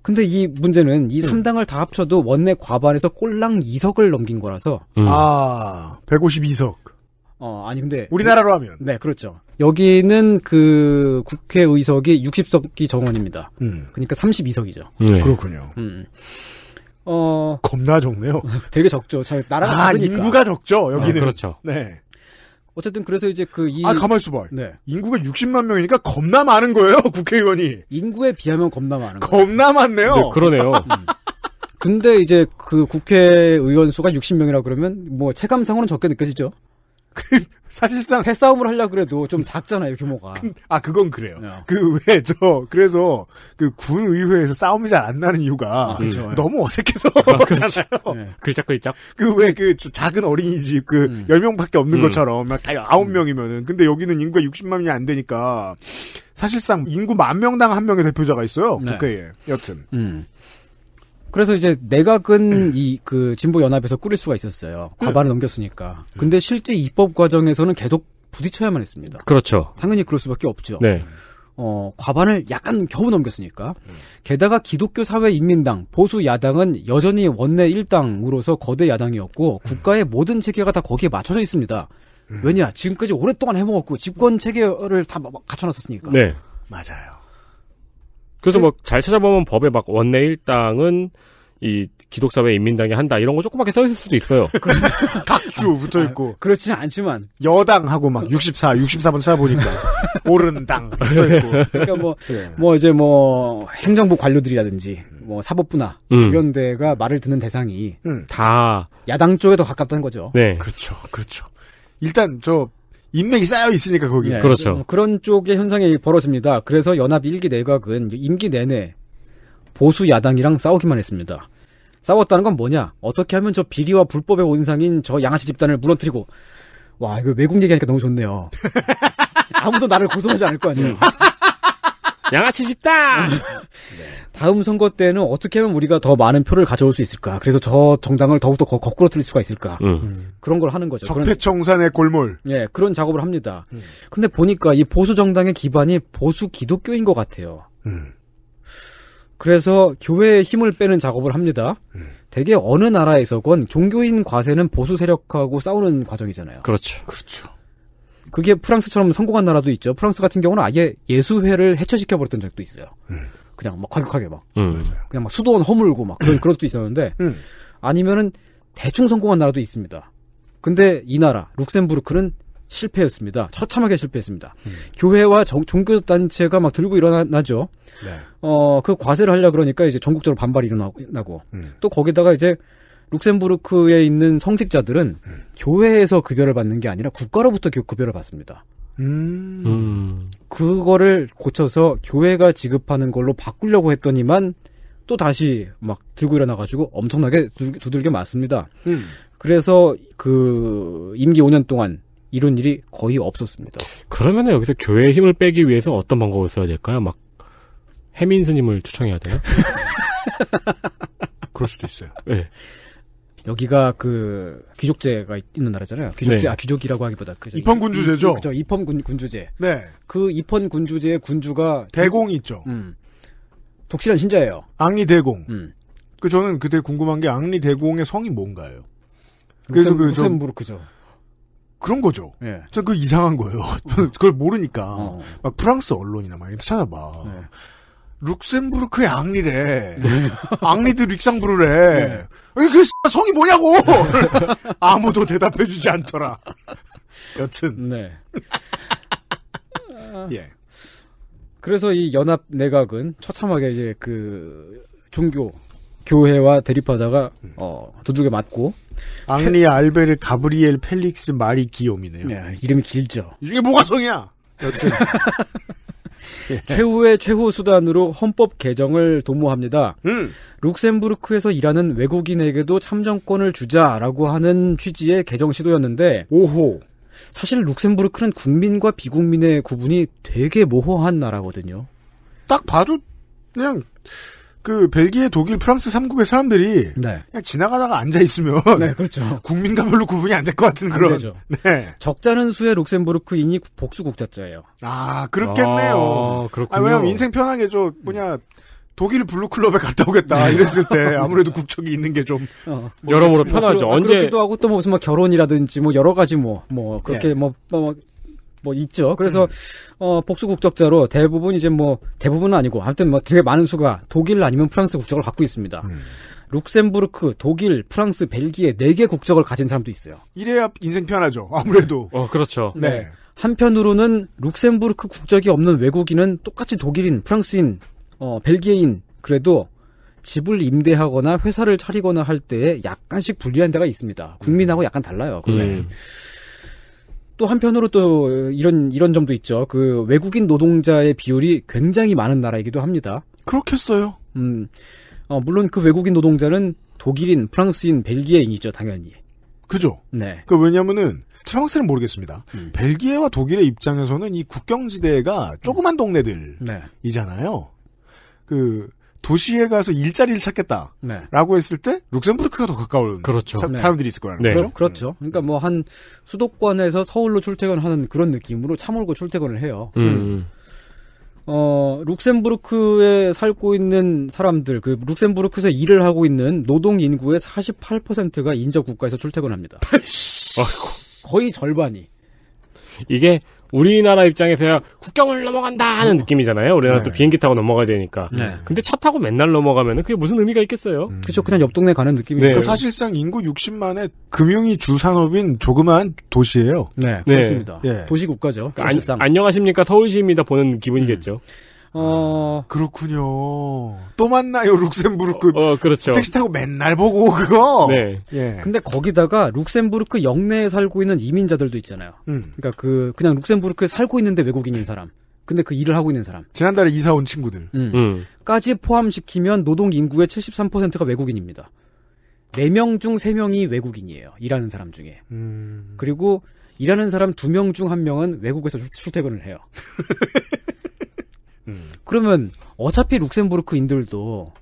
근데 이 문제는 이 음. 3당을 다 합쳐도 원내 과반에서 꼴랑 2석을 넘긴 거라서 음. 아, 152석. 어, 아니 근데 우리나라로 그 하면 네, 그렇죠. 여기는 그 국회 의석이 60석기 정원입니다. 음. 그러니까 32석이죠. 네. 그렇군요. 음. 어 겁나 적네요. 되게 적죠. 나랑 아, 인구가 적죠. 여기는 아, 그렇죠. 네. 어쨌든 그래서 이제 그 이아 가만 있어 봐. 네. 인구가 60만 명이니까 겁나 많은 거예요, 국회의원이. 인구에 비하면 겁나 많은 거. 겁나 많네요. 네, 그러네요. 음. 근데 이제 그 국회의원 수가 60명이라 그러면 뭐 체감상으로는 적게 느껴지죠. 그, 사실상 패싸움을 하려 그래도 좀 작잖아요 규모가. 아 그건 그래요. 어. 네. 그왜 저 그래서 그 군의회에서 싸움이 잘 안 나는 이유가 아, 그렇죠. 네. 너무 어색해서 아, 그렇죠. 그렇잖아요. 네. 글짝글짝. 그 왜그 그 작은 어린이집 그열 음. 명밖에 없는 음. 것처럼 막다 아홉 음. 명이면은 근데 여기는 인구가 60만 명이 안 되니까 사실상 인구 만 명당 한 명의 대표자가 있어요. 네. 국회에 여튼. 음. 그래서 이제 내각은 음. 이그 진보 연합에서 꾸릴 수가 있었어요. 과반을 음. 넘겼으니까. 근데 실제 입법 과정에서는 계속 부딪혀야만 했습니다. 그렇죠. 당연히 그럴 수밖에 없죠. 네. 어, 과반을 약간 겨우 넘겼으니까. 음. 게다가 기독교 사회 인민당, 보수 야당은 여전히 원내 일당으로서 거대 야당이었고 국가의 모든 체계가 다 거기에 맞춰져 있습니다. 왜냐? 지금까지 오랫동안 해먹었고 집권 체계를 다 갖춰놨었으니까. 네. 맞아요. 그래서 그... 막잘 뭐 찾아보면 법에 막 원내 일당은 이 기독사회 인민당이 한다 이런 거 조그맣게 써 있을 수도 있어요. 각주 붙어 있고. 아, 그렇지는 않지만 여당하고 막 64, 64번 찾아보니까 오른당 써 있고. 그러니까 뭐뭐 그러니까 뭐, 네. 뭐 이제 뭐 행정부 관료들이라든지 뭐 사법부나 음. 이런 데가 말을 듣는 대상이 음. 다 야당 쪽에 더 가깝다는 거죠. 네, 그렇죠, 그렇죠. 일단 저 인맥이 쌓여 있으니까 거기. 네. 그렇죠. 음, 그런 쪽의 현상이 벌어집니다. 그래서 연합 일기 내각은 임기 내내 보수 야당이랑 싸우기만 했습니다. 싸웠다는 건 뭐냐? 어떻게 하면 저 비리와 불법의 원상인 저 양아치 집단을 무너뜨리고 와 이거 외국 얘기하니까 너무 좋네요. 아무도 나를 고소하지 않을 거 아니에요. 양아치 집단. 음. 네. 다음 선거 때는 어떻게 하면 우리가 더 많은 표를 가져올 수 있을까? 그래서 저 정당을 더욱더 거, 거꾸로 틀릴 수가 있을까? 음. 음. 그런 걸 하는 거죠. 적폐청산의 골몰. 예, 그런 작업을 합니다. 음. 근데 보니까 이 보수 정당의 기반이 보수 기독교인 것 같아요. 음. 그래서 교회에 힘을 빼는 작업을 합니다. 음. 대개 어느 나라에서건 종교인 과세는 보수 세력하고 싸우는 과정이잖아요. 그렇죠. 그렇죠. 그게 프랑스처럼 성공한 나라도 있죠. 프랑스 같은 경우는 아예 예수회를 해체시켜버렸던 적도 있어요. 그냥 막 과격하게 막 음. 그냥 막 수도원 허물고 막 그런 음. 그런 것도 있었는데 음. 아니면은 대충 성공한 나라도 있습니다. 근데 이 나라 룩셈부르크는 실패했습니다. 처참하게 실패했습니다. 음. 교회와 정, 종교단체가 막 들고 일어나죠. 네. 어, 그 과세를 하려 그러니까 이제 전국적으로 반발이 일어나고 음. 또 거기다가 이제 룩셈부르크에 있는 성직자들은 음. 교회에서 급여를 받는 게 아니라 국가로부터 급여를 받습니다. 음. 음. 그거를 고쳐서 교회가 지급하는 걸로 바꾸려고 했더니만 또 다시 막 들고 일어나가지고 엄청나게 두들겨 맞습니다. 음. 그래서 그 임기 5년 동안 이런 일이 거의 없었습니다. 그러면 여기서 교회의 힘을 빼기 위해서 어떤 방법을 써야 될까요? 막 해민 스님을 추천해야 돼요? 그럴 수도 있어요. 네. 여기가 그 귀족제가 있는 나라잖아요. 귀족제 네. 아 귀족이라고 하기보다 그죠. 입헌 군주제죠. 그죠. 입헌 군주제 네. 그 입헌 군주제의 군주가 대공이 있죠. 음. 독실한 신자예요. 앙리 대공. 음. 그 저는 그때 궁금한 게 앙리 대공의 성이 뭔가요? 그래서 그 좀. 부르크죠. 그런 거죠. 예. 전그 이상한 거예요. 그걸 모르니까 어. 막 프랑스 언론이나 막 이런 데 찾아봐. 예. 룩셈부르크의 앙리래. 네. 앙리드 릭상부르래. 네. 그 성이 뭐냐고! 아무도 대답해주지 않더라. 여튼. 네. 예. 그래서 이 연합 내각은 처참하게 이제 그 종교 교회와 대립하다가 음. 어 두들겨 맞고 앙리 페... 알베르 가브리엘 펠릭스 마리 기욤이네요. 네, 이름이 길죠. 이 중에 뭐가 성이야? 여튼 예. 최후의 최후 수단으로 헌법 개정을 도모합니다. 음. 룩셈부르크에서 일하는 외국인에게도 참정권을 주자라고 하는 취지의 개정 시도였는데 오호. 사실 룩셈부르크는 국민과 비국민의 구분이 되게 모호한 나라거든요. 딱 봐도 그냥 그 벨기에, 독일, 프랑스 3국의 사람들이 네. 그냥 지나가다가 앉아 있으면 네, 그렇죠. 국민과 별로 구분이 안 될 것 같은 그런. 되죠. 네. 적자는 수의 룩셈부르크인이 복수 국자자예요. 아 그렇겠네요. 아, 아 그렇군요. 아, 왜냐면 인생 편하게 저 뭐냐 독일 블루클럽에 갔다 오겠다 네. 이랬을 때 아무래도 국적이 있는 게좀 어, 여러모로 편하죠. 뭐, 언제 그렇기도 하고 또 뭐 무슨 뭐 결혼이라든지 뭐 여러 가지 뭐뭐 뭐 그렇게 네. 뭐, 뭐, 뭐뭐 있죠. 그래서 음. 어 복수 국적자로 대부분 이제 뭐 대부분은 아니고 아무튼 뭐 되게 많은 수가 독일 아니면 프랑스 국적을 갖고 있습니다. 음. 룩셈부르크, 독일, 프랑스, 벨기에 네 개 국적을 가진 사람도 있어요. 이래야 인생 편하죠. 아무래도. 어, 그렇죠. 네. 네. 한편으로는 룩셈부르크 국적이 없는 외국인은 똑같이 독일인, 프랑스인, 어, 벨기에인 그래도 집을 임대하거나 회사를 차리거나 할 때에 약간씩 불리한 데가 있습니다. 국민하고 음. 약간 달라요. 음. 또 한편으로 또 이런 이런 점도 있죠. 그 외국인 노동자의 비율이 굉장히 많은 나라이기도 합니다. 그렇겠어요. 음, 어, 물론 그 외국인 노동자는 독일인, 프랑스인, 벨기에인이죠, 당연히. 그죠. 네. 그 왜냐면은 하 프랑스는 모르겠습니다. 음. 벨기에와 독일의 입장에서는 이 국경지대가 조그만 음. 동네들이잖아요. 네. 그 도시에 가서 일자리를 찾겠다라고 네. 했을 때 룩셈부르크가 더 가까운 그렇죠. 사, 네. 람들이 있을 거라는 네. 거죠. 그럼, 그렇죠. 네. 그러니까 뭐 한 수도권에서 서울로 출퇴근하는 그런 느낌으로 차 몰고 출퇴근을 해요. 음. 음. 어, 룩셈부르크에 살고 있는 사람들, 그 룩셈부르크에서 일을 하고 있는 노동 인구의 48%가 인접 국가에서 출퇴근합니다. 거의 절반이. 이게 우리나라 입장에서야 국경을 넘어간다 하는 음. 느낌이잖아요. 우리나라 네. 또 비행기 타고 넘어가야 되니까. 네. 근데 차 타고 맨날 넘어가면 그게 무슨 의미가 있겠어요? 음. 그렇죠. 그냥 옆 동네 가는 느낌이죠. 네. 그 사실상 인구 60만의 금융이 주산업인 조그마한 도시예요. 네, 네. 그렇습니다. 예. 도시 국가죠. 그러니까 안, 안녕하십니까 서울시입니다 보는 기분이겠죠. 음. 어. 그렇군요. 또 만나요, 룩셈부르크. 어, 어, 그렇죠. 그 택시 타고 맨날 보고, 그거. 네. 예. 근데 거기다가 룩셈부르크 영내에 살고 있는 이민자들도 있잖아요. 음. 그러니까 그, 그냥 룩셈부르크에 살고 있는데 외국인인 네. 사람. 근데 그 일을 하고 있는 사람. 지난달에 이사 온 친구들. 음. 음. 까지 포함시키면 노동 인구의 73%가 외국인입니다. 4명 중 3명이 외국인이에요. 일하는 사람 중에. 음. 그리고 일하는 사람 2명 중 1명은 외국에서 출퇴근을 해요. 그러면 어차피 룩셈부르크 인들도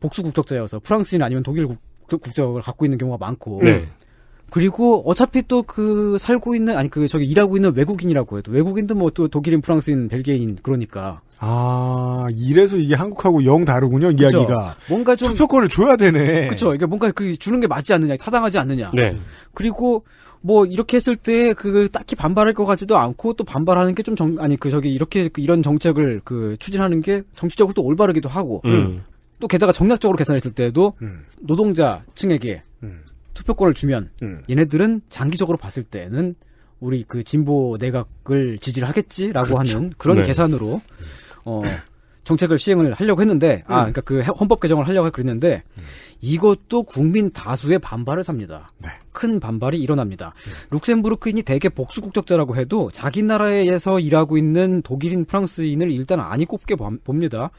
복수 국적자여서 프랑스인 아니면 독일 국, 국적을 갖고 있는 경우가 많고 네. 그리고 어차피 또 그 살고 있는 아니 그 저기 일하고 있는 외국인이라고 해도 외국인도 뭐 또 독일인 프랑스인 벨기에인 그러니까 아 이래서 이게 한국하고 영 다르군요 그쵸? 이야기가 뭔가 좀 투표권을 줘야 되네 그렇죠 이게 뭔가 그 주는 게 맞지 않느냐 타당하지 않느냐 네. 그리고 뭐 이렇게 했을 때 그 딱히 반발할 것 같지도 않고 또 반발하는 게 좀 정 아니 그 저기 이렇게 그 이런 정책을 그 추진하는 게 정치적으로 또 올바르기도 하고 음. 음. 또 게다가 정략적으로 계산했을 때에도 음. 노동자층에게 음. 투표권을 주면 음. 얘네들은 장기적으로 봤을 때는 우리 그 진보 내각을 지지를 하겠지라고 그렇죠. 하는 그런 네. 계산으로 음. 어 정책을 시행을 하려고 했는데 아, 음. 아 그러니까 그 헌법 개정을 하려고 그랬는데 음. 이것도 국민 다수의 반발을 삽니다. 네. 큰 반발이 일어납니다. 음. 룩셈부르크인이 대개 복수 국적자라고 해도 자기 나라에서 일하고 있는 독일인 프랑스인을 일단 아니 꼽게 봅니다.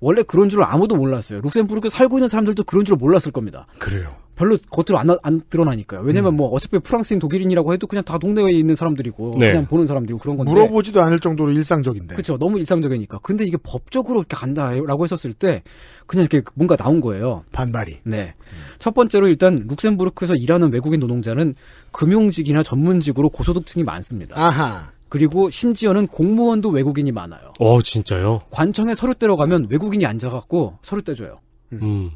원래 그런 줄 아무도 몰랐어요. 룩셈부르크 살고 있는 사람들도 그런 줄 몰랐을 겁니다. 그래요. 별로 겉으로 안, 안 드러나니까요. 왜냐면 음. 뭐 어차피 프랑스인 독일인이라고 해도 그냥 다 동네에 있는 사람들이고 네. 그냥 보는 사람들이고 그런 건데 물어보지도 않을 정도로 일상적인데. 그렇죠. 너무 일상적이니까. 근데 이게 법적으로 이렇게 간다라고 했었을 때 그냥 이렇게 뭔가 나온 거예요. 반발이. 네. 음. 첫 번째로 일단 룩셈부르크에서 일하는 외국인 노동자는 금융직이나 전문직으로 고소득층이 많습니다. 아하. 그리고 심지어는 공무원도 외국인이 많아요. 어, 진짜요? 관청에 서류 떼러 가면 외국인이 앉아갖고 서류 떼줘요. 음. 음.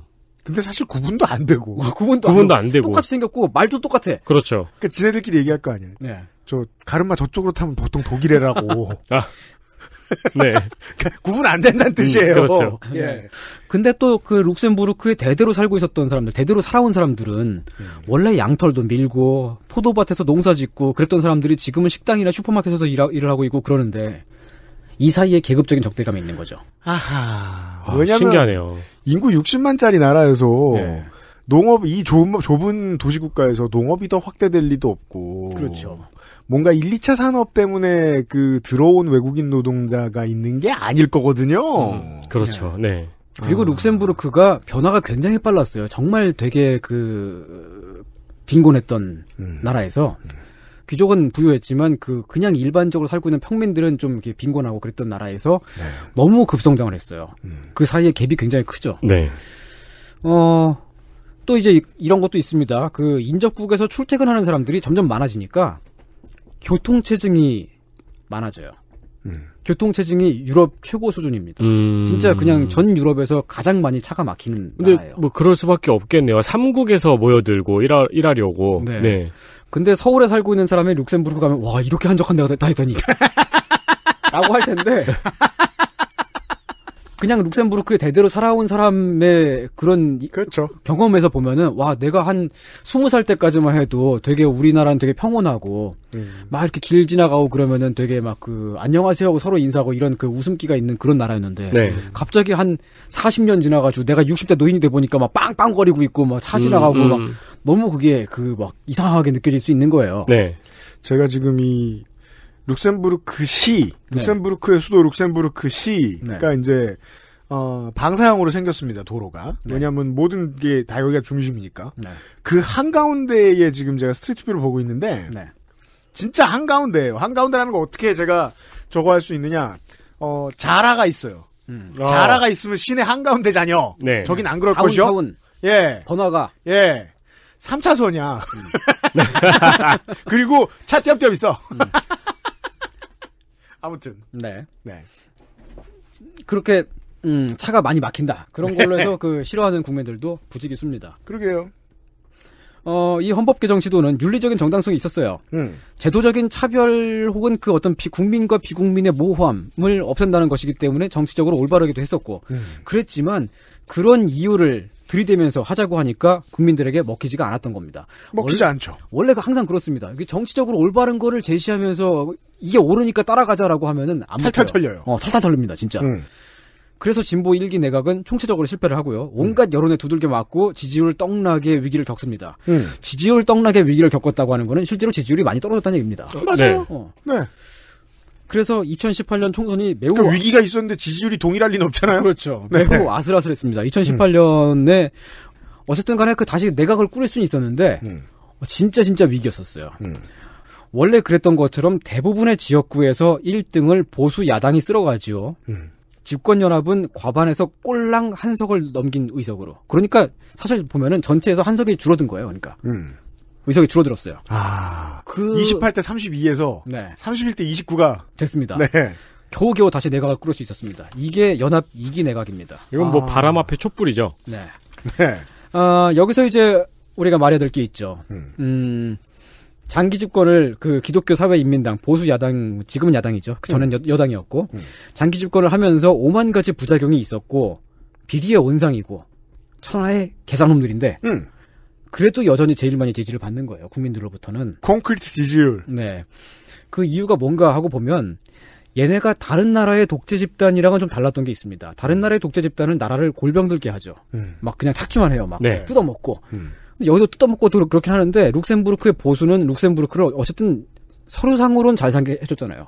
근데 사실 구분도 안 되고. 어, 아, 구분도, 구분도 안, 안, 되고. 똑같이 생겼고 말도 똑같아. 그렇죠. 그러니까 지네들끼리 얘기할 거 아니에요. 네. 저 가르마 저쪽으로 타면 보통 독일애라고. 아. 네. 그니까 구분 안 된다는 음, 뜻이에요. 음, 그렇죠. 예. 네. 근데 또 그 룩셈부르크에 대대로 살고 있었던 사람들, 대대로 살아온 사람들은 음. 원래 양털도 밀고 포도밭에서 농사 짓고 그랬던 사람들이 지금은 식당이나 슈퍼마켓에서 일하, 일을 하고 있고 그러는데 네. 이 사이에 계급적인 적대감이 있는 거죠. 아하. 아, 왜냐면 신기하네요. 인구 60만짜리 나라에서 네. 농업 이 좁은, 좁은 도시국가에서 농업이 더 확대될 리도 없고. 그렇죠. 뭔가 1, 2차 산업 때문에 그 들어온 외국인 노동자가 있는 게 아닐 거거든요. 음, 그렇죠. 네. 그리고 아. 룩셈부르크가 변화가 굉장히 빨랐어요. 정말 되게 그 빈곤했던 음. 나라에서 음. 귀족은 부유했지만 그 그냥 일반적으로 살고 있는 평민들은 좀 이렇게 빈곤하고 그랬던 나라에서 네. 너무 급성장을 했어요. 음. 그 사이에 갭이 굉장히 크죠. 네. 어. 또 이제 이런 것도 있습니다. 그 인접국에서 출퇴근하는 사람들이 점점 많아지니까 교통체증이 많아져요. 음. 교통체증이 유럽 최고 수준입니다. 음... 진짜 그냥 전 유럽에서 가장 많이 차가 막히는 나라예요. 뭐 그럴 수밖에 없겠네요. 삼국에서 모여들고 일하, 일하려고. 네. 네. 근데 서울에 살고 있는 사람이 룩셈부르크 가면 와 이렇게 한적한 데가 다 있다니 라고 할 텐데 그냥 룩셈부르크에 대대로 살아온 사람의 그런 그렇죠. 경험에서 보면은 와 내가 한 스무 살 때까지만 해도 되게 우리나라는 되게 평온하고 음. 막 이렇게 길 지나가고 그러면은 되게 막 그 안녕하세요 하고 서로 인사하고 이런 그 웃음기가 있는 그런 나라였는데 네. 갑자기 한 40년 지나가지고 내가 60대 노인이 돼 보니까 막 빵빵거리고 있고 막차 음, 지나가고 음, 음. 막 너무 그게 그 막 이상하게 느껴질 수 있는 거예요. 네. 제가 지금 이 룩셈부르크시, 네. 룩셈부르크의 수도 룩셈부르크시가 네. 이제 어, 방사형으로 생겼습니다, 도로가. 네. 왜냐면 하 모든 게 다 여기가 중심이니까. 네. 그 한가운데에 지금 제가 스트리트뷰를 보고 있는데, 네. 진짜 한가운데예요 한가운데라는 거 어떻게 제가 저거 할 수 있느냐. 어, 자라가 있어요. 음. 어. 자라가 있으면 시내 한가운데 자녀. 네. 저긴 안 그럴 것이요. 예. 번화가. 예. 3차선이야. 음. 그리고 차 띄엄띄엄 있어. 음. 아무튼. 네. 네. 그렇게 음, 차가 많이 막힌다. 그런 네. 걸로 해서 그 싫어하는 국민들도 부지기수입니다. 그러게요. 어, 이 헌법 개정 시도는 윤리적인 정당성이 있었어요. 음. 제도적인 차별 혹은 그 어떤 비국민과 비국민의 모호함을 없앤다는 것이기 때문에 정치적으로 올바르기도 했었고, 음. 그랬지만 그런 이유를 들이대면서 하자고 하니까 국민들에게 먹히지가 않았던 겁니다. 먹히지 원래, 않죠. 원래 항상 그렇습니다. 정치적으로 올바른 거를 제시하면서 이게 옳으니까 따라가자라고 하면은 안 탈탈 털려요. 어, 탈탈 털립니다, 진짜. 음. 그래서 진보 1기 내각은 총체적으로 실패를 하고요. 온갖 여론에 두들겨 맞고 지지율 떡락의 위기를 겪습니다. 음. 지지율 떡락의 위기를 겪었다고 하는 거는 실제로 지지율이 많이 떨어졌다는 얘기입니다. 맞아요. 어. 네. 그래서 2018년 총선이 매우 그러니까 위기가 있었는데 지지율이 동일할 리는 없잖아요. 그렇죠. 네. 매우 아슬아슬했습니다. 2018년에 어쨌든 간에 그 다시 내각을 꾸릴 수는 있었는데 음. 진짜 진짜 위기였었어요. 음. 원래 그랬던 것처럼 대부분의 지역구에서 1등을 보수 야당이 쓸어가지요. 음. 집권연합은 과반에서 꼴랑 한석을 넘긴 의석으로. 그러니까 사실 보면은 전체에서 한석이 줄어든 거예요. 그러니까. 음. 의석이 줄어들었어요. 아. 그 28대 32에서 네. 31대 29가 됐습니다. 네. 겨우겨우 다시 내각을 꾸릴 수 있었습니다. 이게 연합 2기 내각입니다. 이건 뭐 아. 바람 앞에 촛불이죠. 네. 네. 어, 여기서 이제 우리가 말해야 될 게 있죠. 음. 음. 장기 집권을 그 기독교 사회인민당 보수 야당 지금은 야당이죠. 그 전엔 음. 여, 당이었고 음. 장기 집권을 하면서 5만 가지 부작용이 있었고 비리의 온상이고 천하의 계산놈들인데 음. 그래도 여전히 제일 많이 지지를 받는 거예요. 국민들로부터는. 콘크리트 지지율. 네. 그 이유가 뭔가 하고 보면 얘네가 다른 나라의 독재 집단이랑은 좀 달랐던 게 있습니다. 다른 음. 나라의 독재 집단은 나라를 골병들게 하죠. 음. 막 그냥 착취만 해요. 막 네. 뜯어먹고. 음. 여기도 뜯어먹고 그렇긴 하는데 룩셈부르크의 보수는 룩셈부르크를 어쨌든 서류상으로는 잘 살게 해줬잖아요.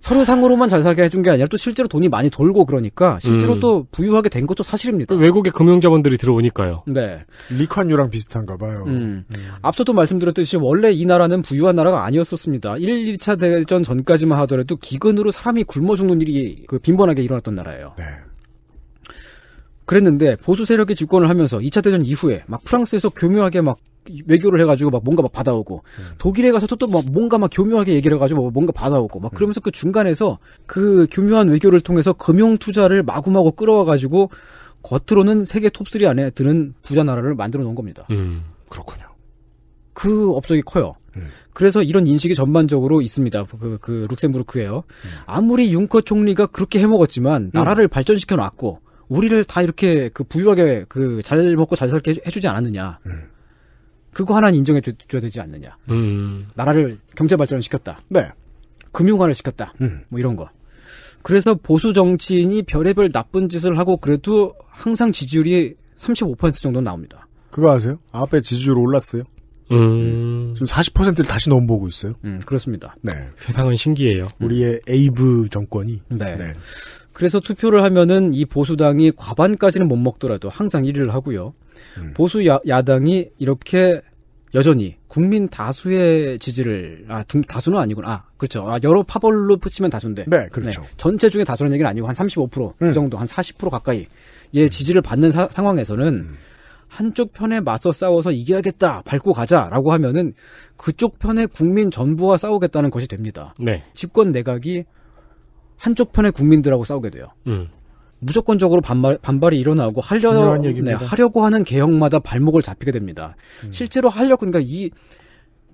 서류상으로만 잘 살게 해준 게 아니라 또 실제로 돈이 많이 돌고 그러니까 실제로 음. 또 부유하게 된 것도 사실입니다. 그 외국의 금융자본들이 들어오니까요. 네. 리콴유랑 비슷한가 봐요. 음. 음. 앞서도 말씀드렸듯이 원래 이 나라는 부유한 나라가 아니었었습니다. 1, 2차 대전 전까지만 하더라도 기근으로 사람이 굶어 죽는 일이 그 빈번하게 일어났던 나라예요. 네. 그랬는데 보수 세력이 집권을 하면서 2차 대전 이후에 막 프랑스에서 교묘하게 막 외교를 해가지고 막 뭔가 막 받아오고 음. 독일에 가서 또막 뭔가 막 교묘하게 얘기를 해가지고 뭔가 받아오고 막 음. 그러면서 음. 그 중간에서 그 교묘한 외교를 통해서 금융 투자를 마구마구 끌어와가지고 겉으로는 세계 톱3 안에 드는 부자 나라를 만들어 놓은 겁니다. 음, 그렇군요. 그 업적이 커요. 음. 그래서 이런 인식이 전반적으로 있습니다. 그, 그 룩셈부르크에요. 음. 아무리 융커 총리가 그렇게 해먹었지만 음. 나라를 발전시켜 놨고 우리를 다 이렇게 그 부유하게 그 잘 먹고 잘 살게 해주지 않았느냐. 음. 그거 하나는 인정해 줘, 야 되지 않느냐. 음. 나라를 경제 발전을 시켰다. 네. 금융화를 시켰다. 음. 뭐 이런 거. 그래서 보수 정치인이 별의별 나쁜 짓을 하고 그래도 항상 지지율이 35% 정도 나옵니다. 그거 아세요? 앞에 지지율 올랐어요. 음. 지금 40%를 다시 넘보고 있어요. 음, 그렇습니다. 네. 세상은 신기해요. 우리의 에이브 정권이. 네. 네. 그래서 투표를 하면은 이 보수당이 과반까지는 못 먹더라도 항상 1위를 하고요. 음. 보수 야, 야당이 이렇게 여전히 국민 다수의 지지를 아 다수는 아니구나 아 그렇죠 아 여러 파벌로 붙이면 다수인데 네 그렇죠 네, 전체 중에 다수라는 얘기는 아니고 한 35%그 음. 정도 한 40% 가까이 의 음. 지지를 받는 사, 상황에서는 음. 한쪽 편에 맞서 싸워서 이겨야겠다 밟고 가자라고 하면은 그쪽 편에 국민 전부와 싸우겠다는 것이 됩니다 네 집권 내각이 한쪽 편의 국민들하고 싸우게 돼요. 음. 무조건적으로 반발, 반발이 일어나고 하려, 네, 하려고 하는 개혁마다 발목을 잡히게 됩니다. 음. 실제로 하려고 그러니까 이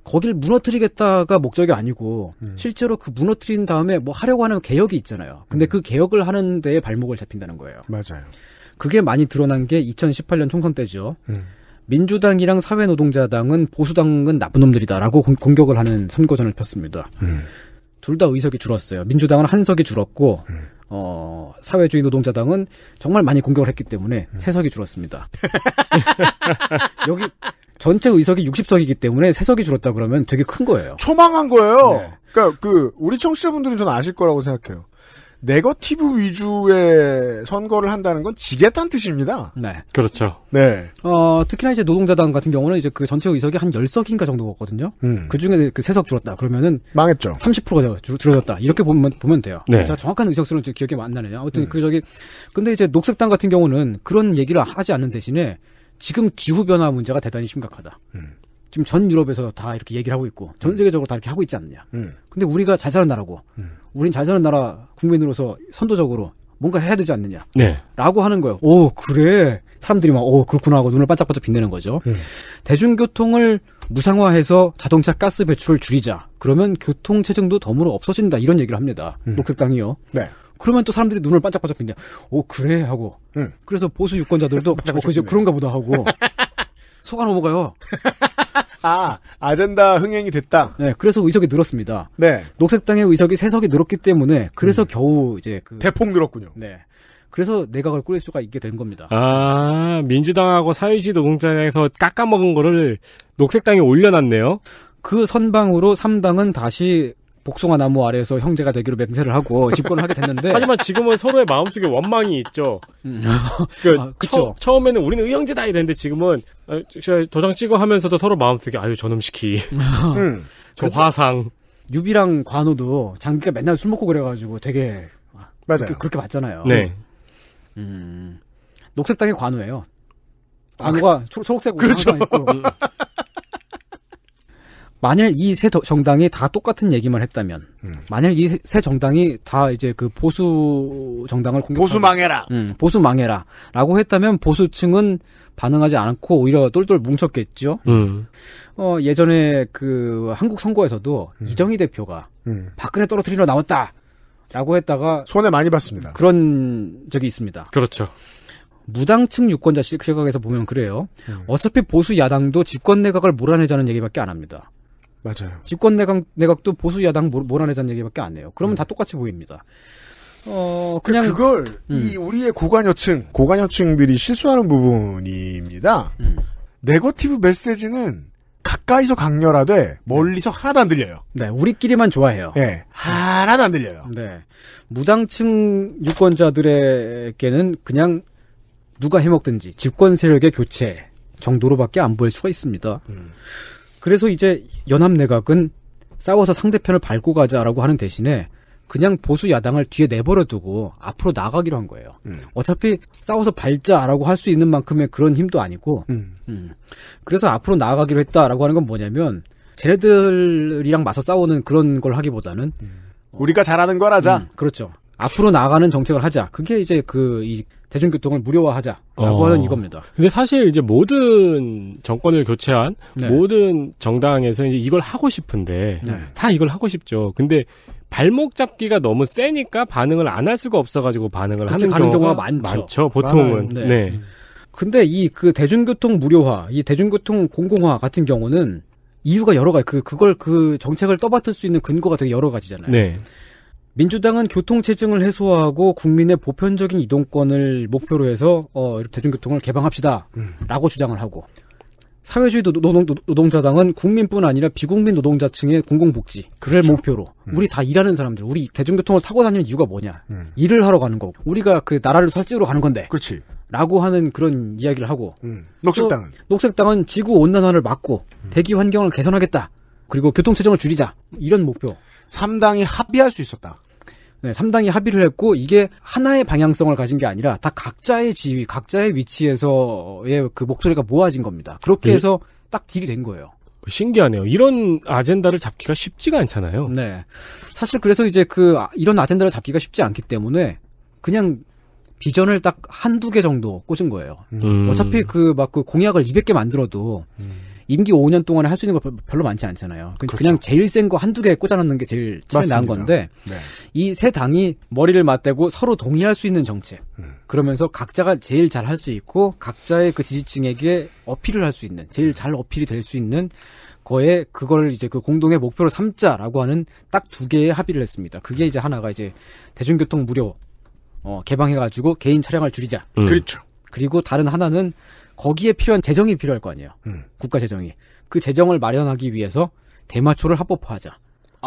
거길 무너뜨리겠다가 목적이 아니고 음. 실제로 그 무너뜨린 다음에 뭐 하려고 하는 개혁이 있잖아요. 근데 음. 그 개혁을 하는 데에 발목을 잡힌다는 거예요. 맞아요. 그게 많이 드러난 게 2018년 총선 때죠. 음. 민주당이랑 사회노동자당은 보수당은 나쁜 놈들이다라고 공, 격을 하는 선거전을 폈습니다. 음. 둘다 의석이 줄었어요. 민주당은 한 석이 줄었고 음. 어, 사회주의 노동자당은 정말 많이 공격을 했기 때문에 음. 세석이 줄었습니다. 여기 전체 의석이 60석이기 때문에 세석이 줄었다 그러면 되게 큰 거예요. 초망한 거예요. 네. 그러니까 그 우리 청취자분들은 저는 아실 거라고 생각해요. 네거티브 위주의 선거를 한다는 건 지겠다는 뜻입니다. 네. 그렇죠. 네. 어, 특히나 이제 노동자당 같은 경우는 이제 그 전체 의석이 한 열석인가 정도거든요. 음. 그 중에 그 세 석 줄었다. 그러면은. 망했죠. 30%가 줄어졌다. 이렇게 보면, 보면 돼요. 네. 제가 정확한 의석수는 기억이 안 나네요. 아무튼 음. 그 저기, 근데 이제 녹색당 같은 경우는 그런 얘기를 하지 않는 대신에 지금 기후변화 문제가 대단히 심각하다. 음. 지금 전 유럽에서 다 이렇게 얘기를 하고 있고 전 음. 세계적으로 다 이렇게 하고 있지 않느냐. 음. 근데 우리가 잘 사는 나라고 음. 우린 잘 사는 나라 국민으로서 선도적으로 뭔가 해야 되지 않느냐. 네. 라고 하는 거예요. 오, 그래. 사람들이 막, 오, 그렇구나 하고 눈을 반짝반짝 빛내는 거죠. 음. 대중교통을 무상화해서 자동차 가스 배출을 줄이자. 그러면 교통체증도 덤으로 없어진다. 이런 얘기를 합니다. 음. 녹색당이요. 네. 그러면 또 사람들이 눈을 반짝반짝 빛내. 오, 그래. 하고. 음. 그래서 보수 유권자들도 어, 그런가 보다 하고. 속아 넘어가요. 아, 아젠다 흥행이 됐다. 네, 그래서 의석이 늘었습니다. 네. 녹색당의 의석이 세석이 늘었기 때문에 그래서 음. 겨우 이제 그 대폭 늘었군요. 네. 그래서 내각을 꾸릴 수가 있게 된 겁니다. 아, 민주당하고 사회주의 노동자에서 깎아먹은 거를 녹색당에 올려놨네요. 그 선방으로 3당은 다시 복숭아 나무 아래에서 형제가 되기로 맹세를 하고 집권을 하게 됐는데 하지만 지금은 서로의 마음속에 원망이 있죠. 음. 그러 아, 처, 음에는 우리는 의형제다 이랬는데 지금은 아, 도장 찍어 하면서도 서로 마음속에 아유 저놈 시키 음. 저 화상 유비랑 관우도 장기가 맨날 술 먹고 그래가지고 되게 맞아요. 그렇게, 그렇게 봤잖아요. 네. 음, 녹색당의 관우예요. 아, 관우가 아, 그, 초록색 옷 그렇죠. 입고 만일 이세 정당이 다 똑같은 얘기만 했다면, 음. 만일 이세 정당이 다 이제 그 보수 정당을 공격 보수 망해라, 음, 보수 망해라라고 했다면 보수층은 반응하지 않고 오히려 똘똘 뭉쳤겠죠. 음. 어, 예전에 그 한국 선거에서도 음. 이정희 대표가 음. 박근혜 떨어뜨리러 나왔다라고 했다가 손해 많이 봤습니다. 그런 적이 있습니다. 그렇죠. 무당층 유권자 시각에서 보면 그래요. 음. 어차피 보수 야당도 집권 내각을 몰아내자는 얘기밖에 안 합니다. 맞아요. 집권 내각, 내각도 보수 야당 몰아내자는 얘기밖에 안 해요. 그러면 음. 다 똑같이 보입니다. 어, 그러니까 그냥. 그, 걸 음. 이, 우리의 고관여층, 고관여층들이 실수하는 부분입니다. 음. 네거티브 메시지는 가까이서 강렬하되 멀리서 네. 하나도 안 들려요. 네, 우리끼리만 좋아해요. 네, 하나도 안 들려요. 네, 무당층 유권자들에게는 그냥 누가 해먹든지 집권 세력의 교체 정도로밖에 안 보일 수가 있습니다. 음. 그래서 이제 연합 내각은 싸워서 상대편을 밟고 가자라고 하는 대신에 그냥 보수 야당을 뒤에 내버려두고 앞으로 나가기로 한 거예요. 음. 어차피 싸워서 밟자라고 할 수 있는 만큼의 그런 힘도 아니고, 음. 음. 그래서 앞으로 나가기로 했다라고 하는 건 뭐냐면 쟤네들이랑 맞서 싸우는 그런 걸 하기보다는 음. 우리가 잘하는 걸 하자. 음, 그렇죠. 앞으로 나아가는 정책을 하자. 그게 이제 그 이 대중교통을 무료화하자라고 어. 하는 이겁니다. 근데 사실 이제 모든 정권을 교체한 네. 모든 정당에서 이제 이걸 하고 싶은데 네. 다 이걸 하고 싶죠. 근데 발목 잡기가 너무 세니까 반응을 안 할 수가 없어가지고 반응을 그렇죠. 하는 경우가, 경우가 많죠. 많죠. 보통은. 네. 네. 근데 이 그 대중교통 무료화, 이 대중교통 공공화 같은 경우는 이유가 여러 가지, 그, 그걸 그 정책을 떠받을수 있는 근거가 되게 여러 가지잖아요. 네. 민주당은 교통체증을 해소하고 국민의 보편적인 이동권을 목표로 해서 어, 대중교통을 개방합시다 음. 라고 주장을 하고 사회주의 노동, 노동자당은 국민뿐 아니라 비국민 노동자층의 공공복지를 그렇죠. 목표로 음. 우리 다 일하는 사람들 우리 대중교통을 타고 다니는 이유가 뭐냐 음. 일을 하러 가는 거고 우리가 그 나라를 살찌우러 가는 건데 그렇지. 라고 하는 그런 이야기를 하고 음. 녹색당은 녹색당은 지구 온난화를 막고 음. 대기 환경을 개선하겠다 그리고 교통체증을 줄이자 이런 목표 3당이 합의할 수 있었다 네, 3당이 합의를 했고 이게 하나의 방향성을 가진 게 아니라 다 각자의 지위, 각자의 위치에서의 그 목소리가 모아진 겁니다. 그렇게 네. 해서 딱 딜이 된 거예요. 신기하네요. 이런 아젠다를 잡기가 쉽지가 않잖아요. 네. 사실 그래서 이제 그 아, 이런 아젠다를 잡기가 쉽지 않기 때문에 그냥 비전을 딱 한두 개 정도 꽂은 거예요. 음. 어차피 그 막그 그 공약을 200개 만들어도 음. 임기 5년 동안에 할 수 있는 거 별로 많지 않잖아요. 그러니까 그렇죠. 그냥 제일 센 거 한두 개 꽂아놓는 게 제일 제일 나은 건데 네. 이세 당이 머리를 맞대고 서로 동의할 수 있는 정책 음. 그러면서 각자가 제일 잘 할 수 있고 각자의 그 지지층에게 어필을 할 수 있는 제일 음. 잘 어필이 될 수 있는 거에 그걸 이제 그 공동의 목표로 삼자라고 하는 딱 두 개의 합의를 했습니다. 그게 음. 이제 하나가 이제 대중교통 무료 어, 개방해가지고 개인 차량을 줄이자. 음. 음. 그렇죠. 그리고 다른 하나는 거기에 필요한 재정이 필요할 거 아니에요. 음. 국가 재정이. 그 재정을 마련하기 위해서 대마초를 합법화하자.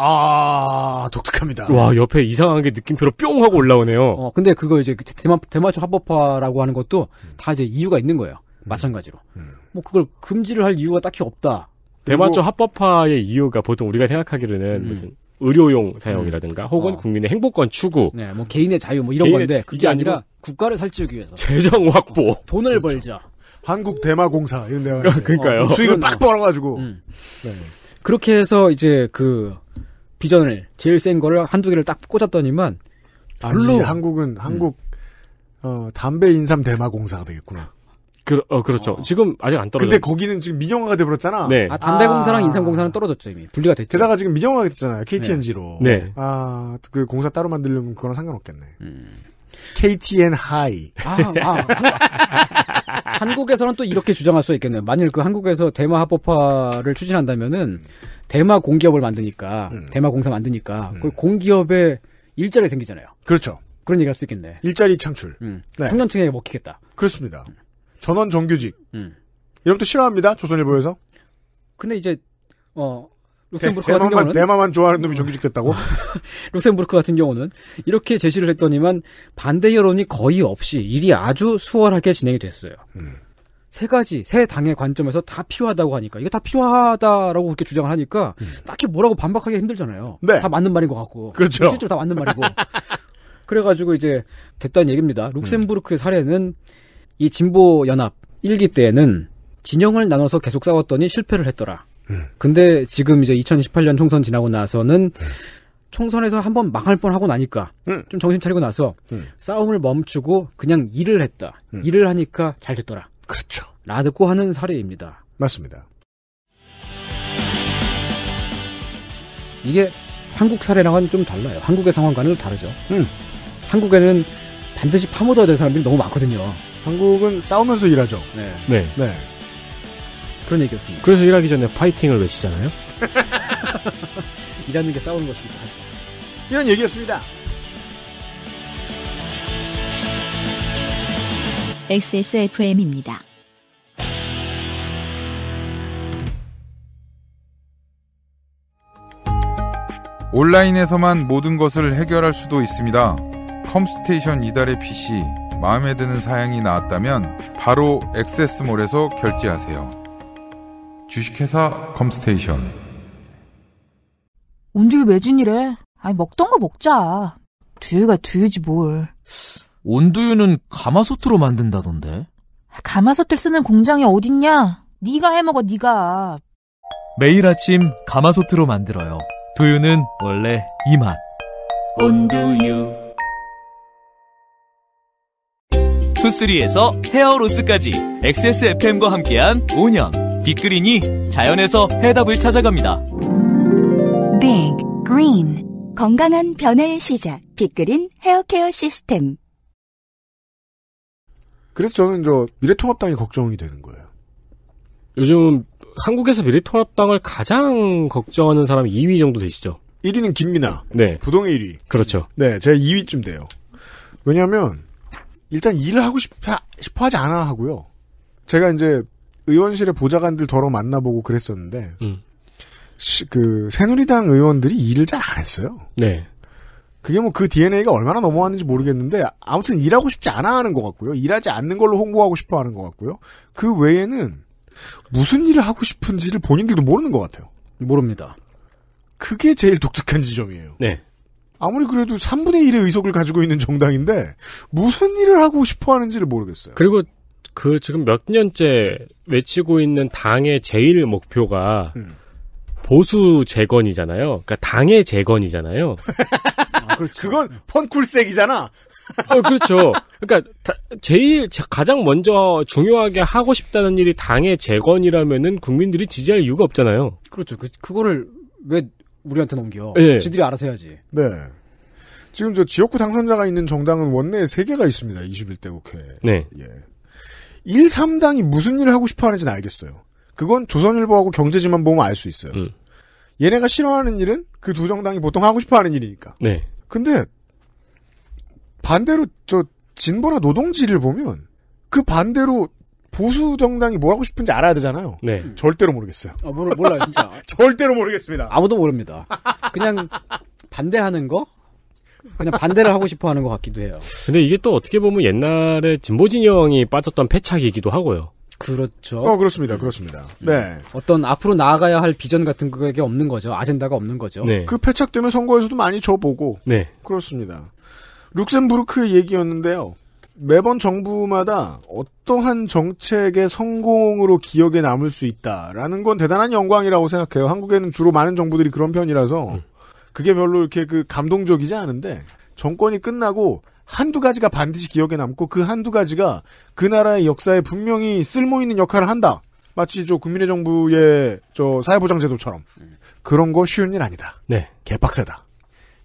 아 독특합니다. 와 옆에 이상하게 느낌표로 뿅 하고 올라오네요. 어 근데 그거 이제 그 대마 대마초 합법화라고 하는 것도 음. 다 이제 이유가 있는 거예요. 음. 마찬가지로. 음. 뭐 그걸 금지를 할 이유가 딱히 없다. 대마초 합법화의 이유가 보통 우리가 생각하기로는 음. 무슨 의료용 사용이라든가 혹은 어. 국민의 행복권 추구, 네, 뭐 개인의 자유 뭐 이런 건데 그게 아니라 국가를 살찌우기 위해서 재정 확보, 어, 돈을 그렇죠. 벌자, 한국 대마공사 이런 데가 아, 그러니까요. 어, 수익을 빡 벌어가지고 음. 네. 그렇게 해서 이제 그 비전을 제일 센 거를 한두 개를 딱 꽂았더니만 별로 아니, 한국은 음. 한국 어, 담배 인삼 대마공사가 되겠구나. 그, 어, 그렇죠. 어. 지금 아직 안 떨어져. 근데 거기는 지금 민영화가 돼버렸잖아. 네. 아, 담배공사랑 아. 인삼공사는 떨어졌죠, 이미. 분리가 됐죠. 게다가 지금 민영화가 됐잖아요. KTNG로. 네. 네. 아, 그리고 공사 따로 만들려면 그거랑 상관없겠네. 음. KTN 하이. 아, 아 한국, 에서는또 이렇게 주장할 수 있겠네요. 만일 그 한국에서 대마 합법화를 추진한다면은 대마 공기업을 만드니까 음. 대마 공사 만드니까 음. 그 공기업에 일자리 생기잖아요. 그렇죠. 그런 얘기할 수 있겠네. 일자리 창출. 음. 네. 청년층에게 먹히겠다. 그렇습니다. 전원 정규직. 음. 이런 것도 싫어합니다. 조선일보에서. 근데 이제 어 룩셈부르크 같은 경우는 대마만 좋아하는 놈이 정규직 됐다고? 룩셈부르크 같은 경우는 이렇게 제시를 했더니만 반대 여론이 거의 없이 일이 아주 수월하게 진행이 됐어요. 음. 세 가지 세 당의 관점에서 다 필요하다고 하니까 이게 다 필요하다라고 그렇게 주장을 하니까 음. 딱히 뭐라고 반박하기 힘들잖아요. 네. 다 맞는 말인 것 같고 그렇죠. 실제로 다 맞는 말이고 그래가지고 이제 됐다는 얘기입니다. 룩셈부르크의 음. 사례는 이 진보 연합 1기 때에는 진영을 나눠서 계속 싸웠더니 실패를 했더라. 근데 지금 이제 2018년 총선 지나고 나서는 음. 총선에서 한 번 망할 뻔 하고 나니까 음. 좀 정신 차리고 나서 네. 싸움을 멈추고 그냥 일을 했다. 일을 하니까 잘 됐더라. 그렇죠. 라듣고 하는 사례입니다. 맞습니다. 이게 한국 사례랑은 좀 달라요. 한국의 상황과는 다르죠. 음. 한국에는 반드시 파묻어야 될 사람들이 너무 많거든요. 한국은 싸우면서 일하죠. 네. 네. 네. 그런 얘기였습니다. 그래서 일하기 전에 파이팅을 외치잖아요. 일하는 게 싸우는 것입니다. 이런 얘기였습니다. XSFM입니다. 온라인에서만 모든 것을 해결할 수도 있습니다. 컴스테이션 이달의 PC 마음에 드는 사양이 나왔다면 바로 액세스몰에서 결제하세요. 주식회사 컴스테이션 온두 매진이래. 아니 먹던 거 먹자. 두유가 두유지 뭘. 온두유는 가마솥으로 만든다던데. 가마솥을 쓰는 공장이 어딨냐? 네가 해먹어 네가. 매일 아침 가마솥으로 만들어요. 두유는 원래 이 맛. 온두유. 투쓰리에서 헤어로스까지 XSFM과 함께한 5년. 빅그린이 자연에서 해답을 찾아갑니다. Big Green 건강한 변화의 시작 빅그린 헤어케어 시스템 그래서 저는 저 미래통합당이 걱정이 되는 거예요. 요즘 한국에서 미래통합당을 가장 걱정하는 사람이 2위 정도 되시죠? 1위는 김민아. 네. 부동의 1위. 그렇죠. 네, 제가 2위쯤 돼요. 왜냐하면 일단 일을 하고 싶어, 싶어 하지 않아 하고요. 제가 이제 의원실의 보좌관들 더러 만나보고 그랬었는데 음. 시, 그 새누리당 의원들이 일을 잘 안 했어요. 네. 그게 뭐 그 DNA가 얼마나 넘어왔는지 모르겠는데 아무튼 일하고 싶지 않아 하는 것 같고요. 일하지 않는 걸로 홍보하고 싶어 하는 것 같고요. 그 외에는 무슨 일을 하고 싶은지를 본인들도 모르는 것 같아요. 모릅니다. 그게 제일 독특한 지점이에요. 네. 아무리 그래도 3분의 1의 의석을 가지고 있는 정당인데 무슨 일을 하고 싶어 하는지를 모르겠어요. 그리고 그 지금 몇 년째 외치고 있는 당의 제일 목표가 음. 보수 재건이잖아요. 그러니까 당의 재건이잖아요. 아, 그렇죠. 그건 펀쿨색이잖아. 어, 그렇죠. 그러니까 제일 가장 먼저 중요하게 하고 싶다는 일이 당의 재건이라면은 국민들이 지지할 이유가 없잖아요. 그렇죠. 그 그거를 왜 우리한테 넘겨? 네. 지들이 알아서 해야지. 네. 지금 저 지역구 당선자가 있는 정당은 원내에 세 개가 있습니다. 21대 국회. 네. 예. 1, 3당이 무슨 일을 하고 싶어 하는지는 알겠어요. 그건 조선일보하고 경제지만 보면 알 수 있어요. 음. 얘네가 싫어하는 일은 그 두 정당이 보통 하고 싶어 하는 일이니까. 네. 근데 반대로 저 진보나 노동지를 보면 그 반대로 보수 정당이 뭐 하고 싶은지 알아야 되잖아요. 네. 절대로 모르겠어요. 아, 몰라, 몰라, 진짜. 절대로 모르겠습니다. 아무도 모릅니다. 그냥 반대하는 거? 그냥 반대를 하고 싶어 하는 것 같기도 해요. 근데 이게 또 어떻게 보면 옛날에 진보진영이 빠졌던 패착이기도 하고요. 그렇죠. 어, 그렇습니다. 그렇습니다. 음. 네. 어떤 앞으로 나아가야 할 비전 같은 그게 없는 거죠. 아젠다가 없는 거죠. 네. 그 패착 때문에 선거에서도 많이 져보고. 네. 그렇습니다. 룩셈부르크 얘기였는데요. 매번 정부마다 어떠한 정책의 성공으로 기억에 남을 수 있다라는 건 대단한 영광이라고 생각해요. 한국에는 주로 많은 정부들이 그런 편이라서 음. 그게 별로 이렇게 그 감동적이지 않은데 정권이 끝나고 한두 가지가 반드시 기억에 남고 그 한두 가지가 그 나라의 역사에 분명히 쓸모 있는 역할을 한다. 마치 저 국민의 정부의 저 사회보장제도처럼 그런 거 쉬운 일 아니다. 네, 개빡세다.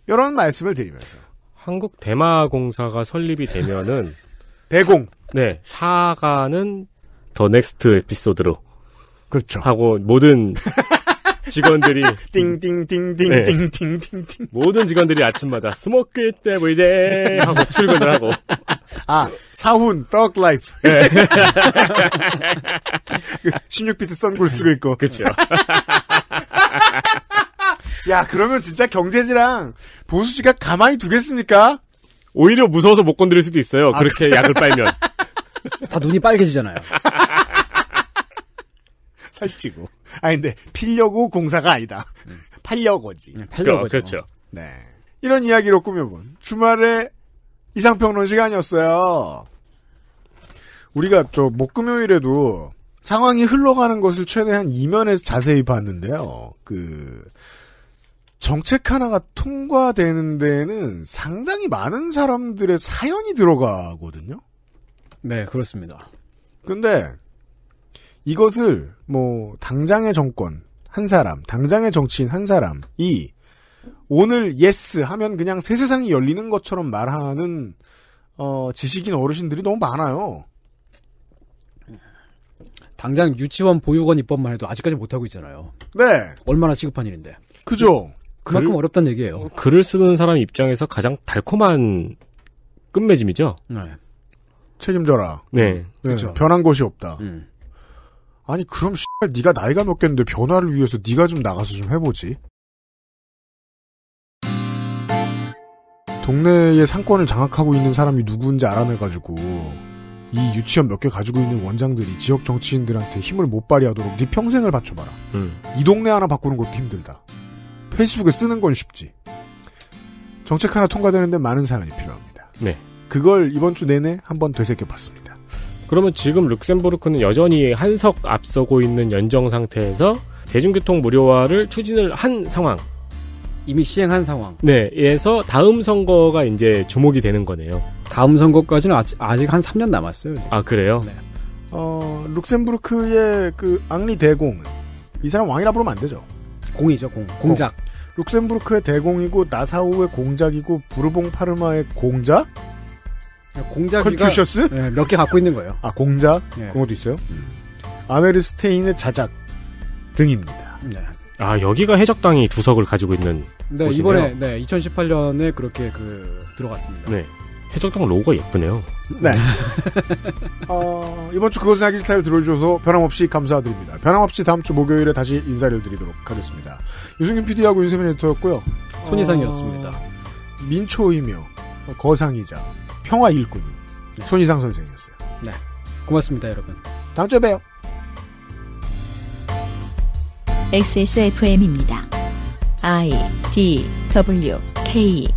이런 말씀을 드리면서 한국 대마공사가 설립이 되면은 대공 네 사가는 더 넥스트 에피소드로 그렇죠 하고 모든 직원들이 띵띵띵띵띵띵띵 네. 모든 직원들이 아침마다 스모크 때브이데 뭐 하고 출근을 하고 아 사훈 떡 라이프 네. 16비트 그 선글 쓰고 있고 그렇죠. 야 그러면 진짜 경제지랑 보수지가 가만히 두겠습니까? 오히려 무서워서 못 건드릴 수도 있어요. 아, 그렇게 약을 빨면 다 눈이 빨개지잖아요. 살찌고. 아 근데 필려고 공사가 아니다. 음. 팔려고지. 네, 팔려고. 그, 그렇죠. 네. 이런 이야기로 꾸며본 주말에 이상평론 시간이었어요. 우리가 저 목금요일에도 상황이 흘러가는 것을 최대한 이면에서 자세히 봤는데요. 그 정책 하나가 통과되는 데는 에 상당히 많은 사람들의 사연이 들어가거든요. 네, 그렇습니다. 근데 이것을 뭐 당장의 정권 한 사람, 당장의 정치인 한 사람이 오늘 예스 하면 그냥 새 세상이 열리는 것처럼 말하는 어, 지식인 어르신들이 너무 많아요. 당장 유치원 보육원 입법만 해도 아직까지 못하고 있잖아요. 네. 얼마나 시급한 일인데. 그죠. 그만큼 글, 어렵단 얘기예요. 어, 글을 쓰는 사람 입장에서 가장 달콤한 끝맺음이죠. 네. 책임져라. 네. 네. 그렇죠. 변한 곳이 없다. 음. 아니 그럼 씨발 네가 나이가 먹겠는데 변화를 위해서 네가 좀 나가서 좀 해보지. 동네에 상권을 장악하고 있는 사람이 누구인지 알아내가지고 이 유치원 몇 개 가지고 있는 원장들이 지역 정치인들한테 힘을 못 발휘하도록 네 평생을 바쳐봐라. 음. 이 동네 하나 바꾸는 것도 힘들다. 페이스북에 쓰는 건 쉽지. 정책 하나 통과되는데 많은 사연이 필요합니다. 네. 그걸 이번 주 내내 한번 되새겨봤습니다. 그러면 지금 룩셈부르크는 여전히 한석 앞서고 있는 연정 상태에서 대중교통 무료화를 추진을 한 상황. 이미 시행한 상황. 네, 에서 다음 선거가 이제 주목이 되는 거네요. 다음 선거까지는 아직, 아직 한 3년 남았어요. 지금. 아, 그래요? 네. 어, 룩셈부르크의 그 앙리 대공은 이 사람 왕이라 부르면 안 되죠. 공이죠, 공. 공작. 어. 룩셈부르크의 대공이고 나사우의 공작이고 부르봉 파르마의 공작? 네, 공작이가 컬투셔스? 네, 몇 개 갖고 있는 거예요. 아 공작 네. 그런 것도 있어요. 음. 아메르스테인의 자작 등입니다. 네. 아 여기가 해적당이 두석을 가지고 있는 네 곳이네요. 이번에 네 2018년에 그렇게 그 들어갔습니다. 네 해적당 로고가 예쁘네요. 네 어, 이번 주 그것은 하기 스타일 들어주셔서 변함없이 감사드립니다. 변함없이 다음 주 목요일에 다시 인사를 드리도록 하겠습니다. 유승균 PD하고 윤세민 에디터였고요. 손이상이었습니다. 어, 민초이며 거상이자 평화 일꾼 네. 손희상 선생이었어요. 네. 고맙습니다, 여러분. 다음 주에 봬요. XSFM입니다. I D W K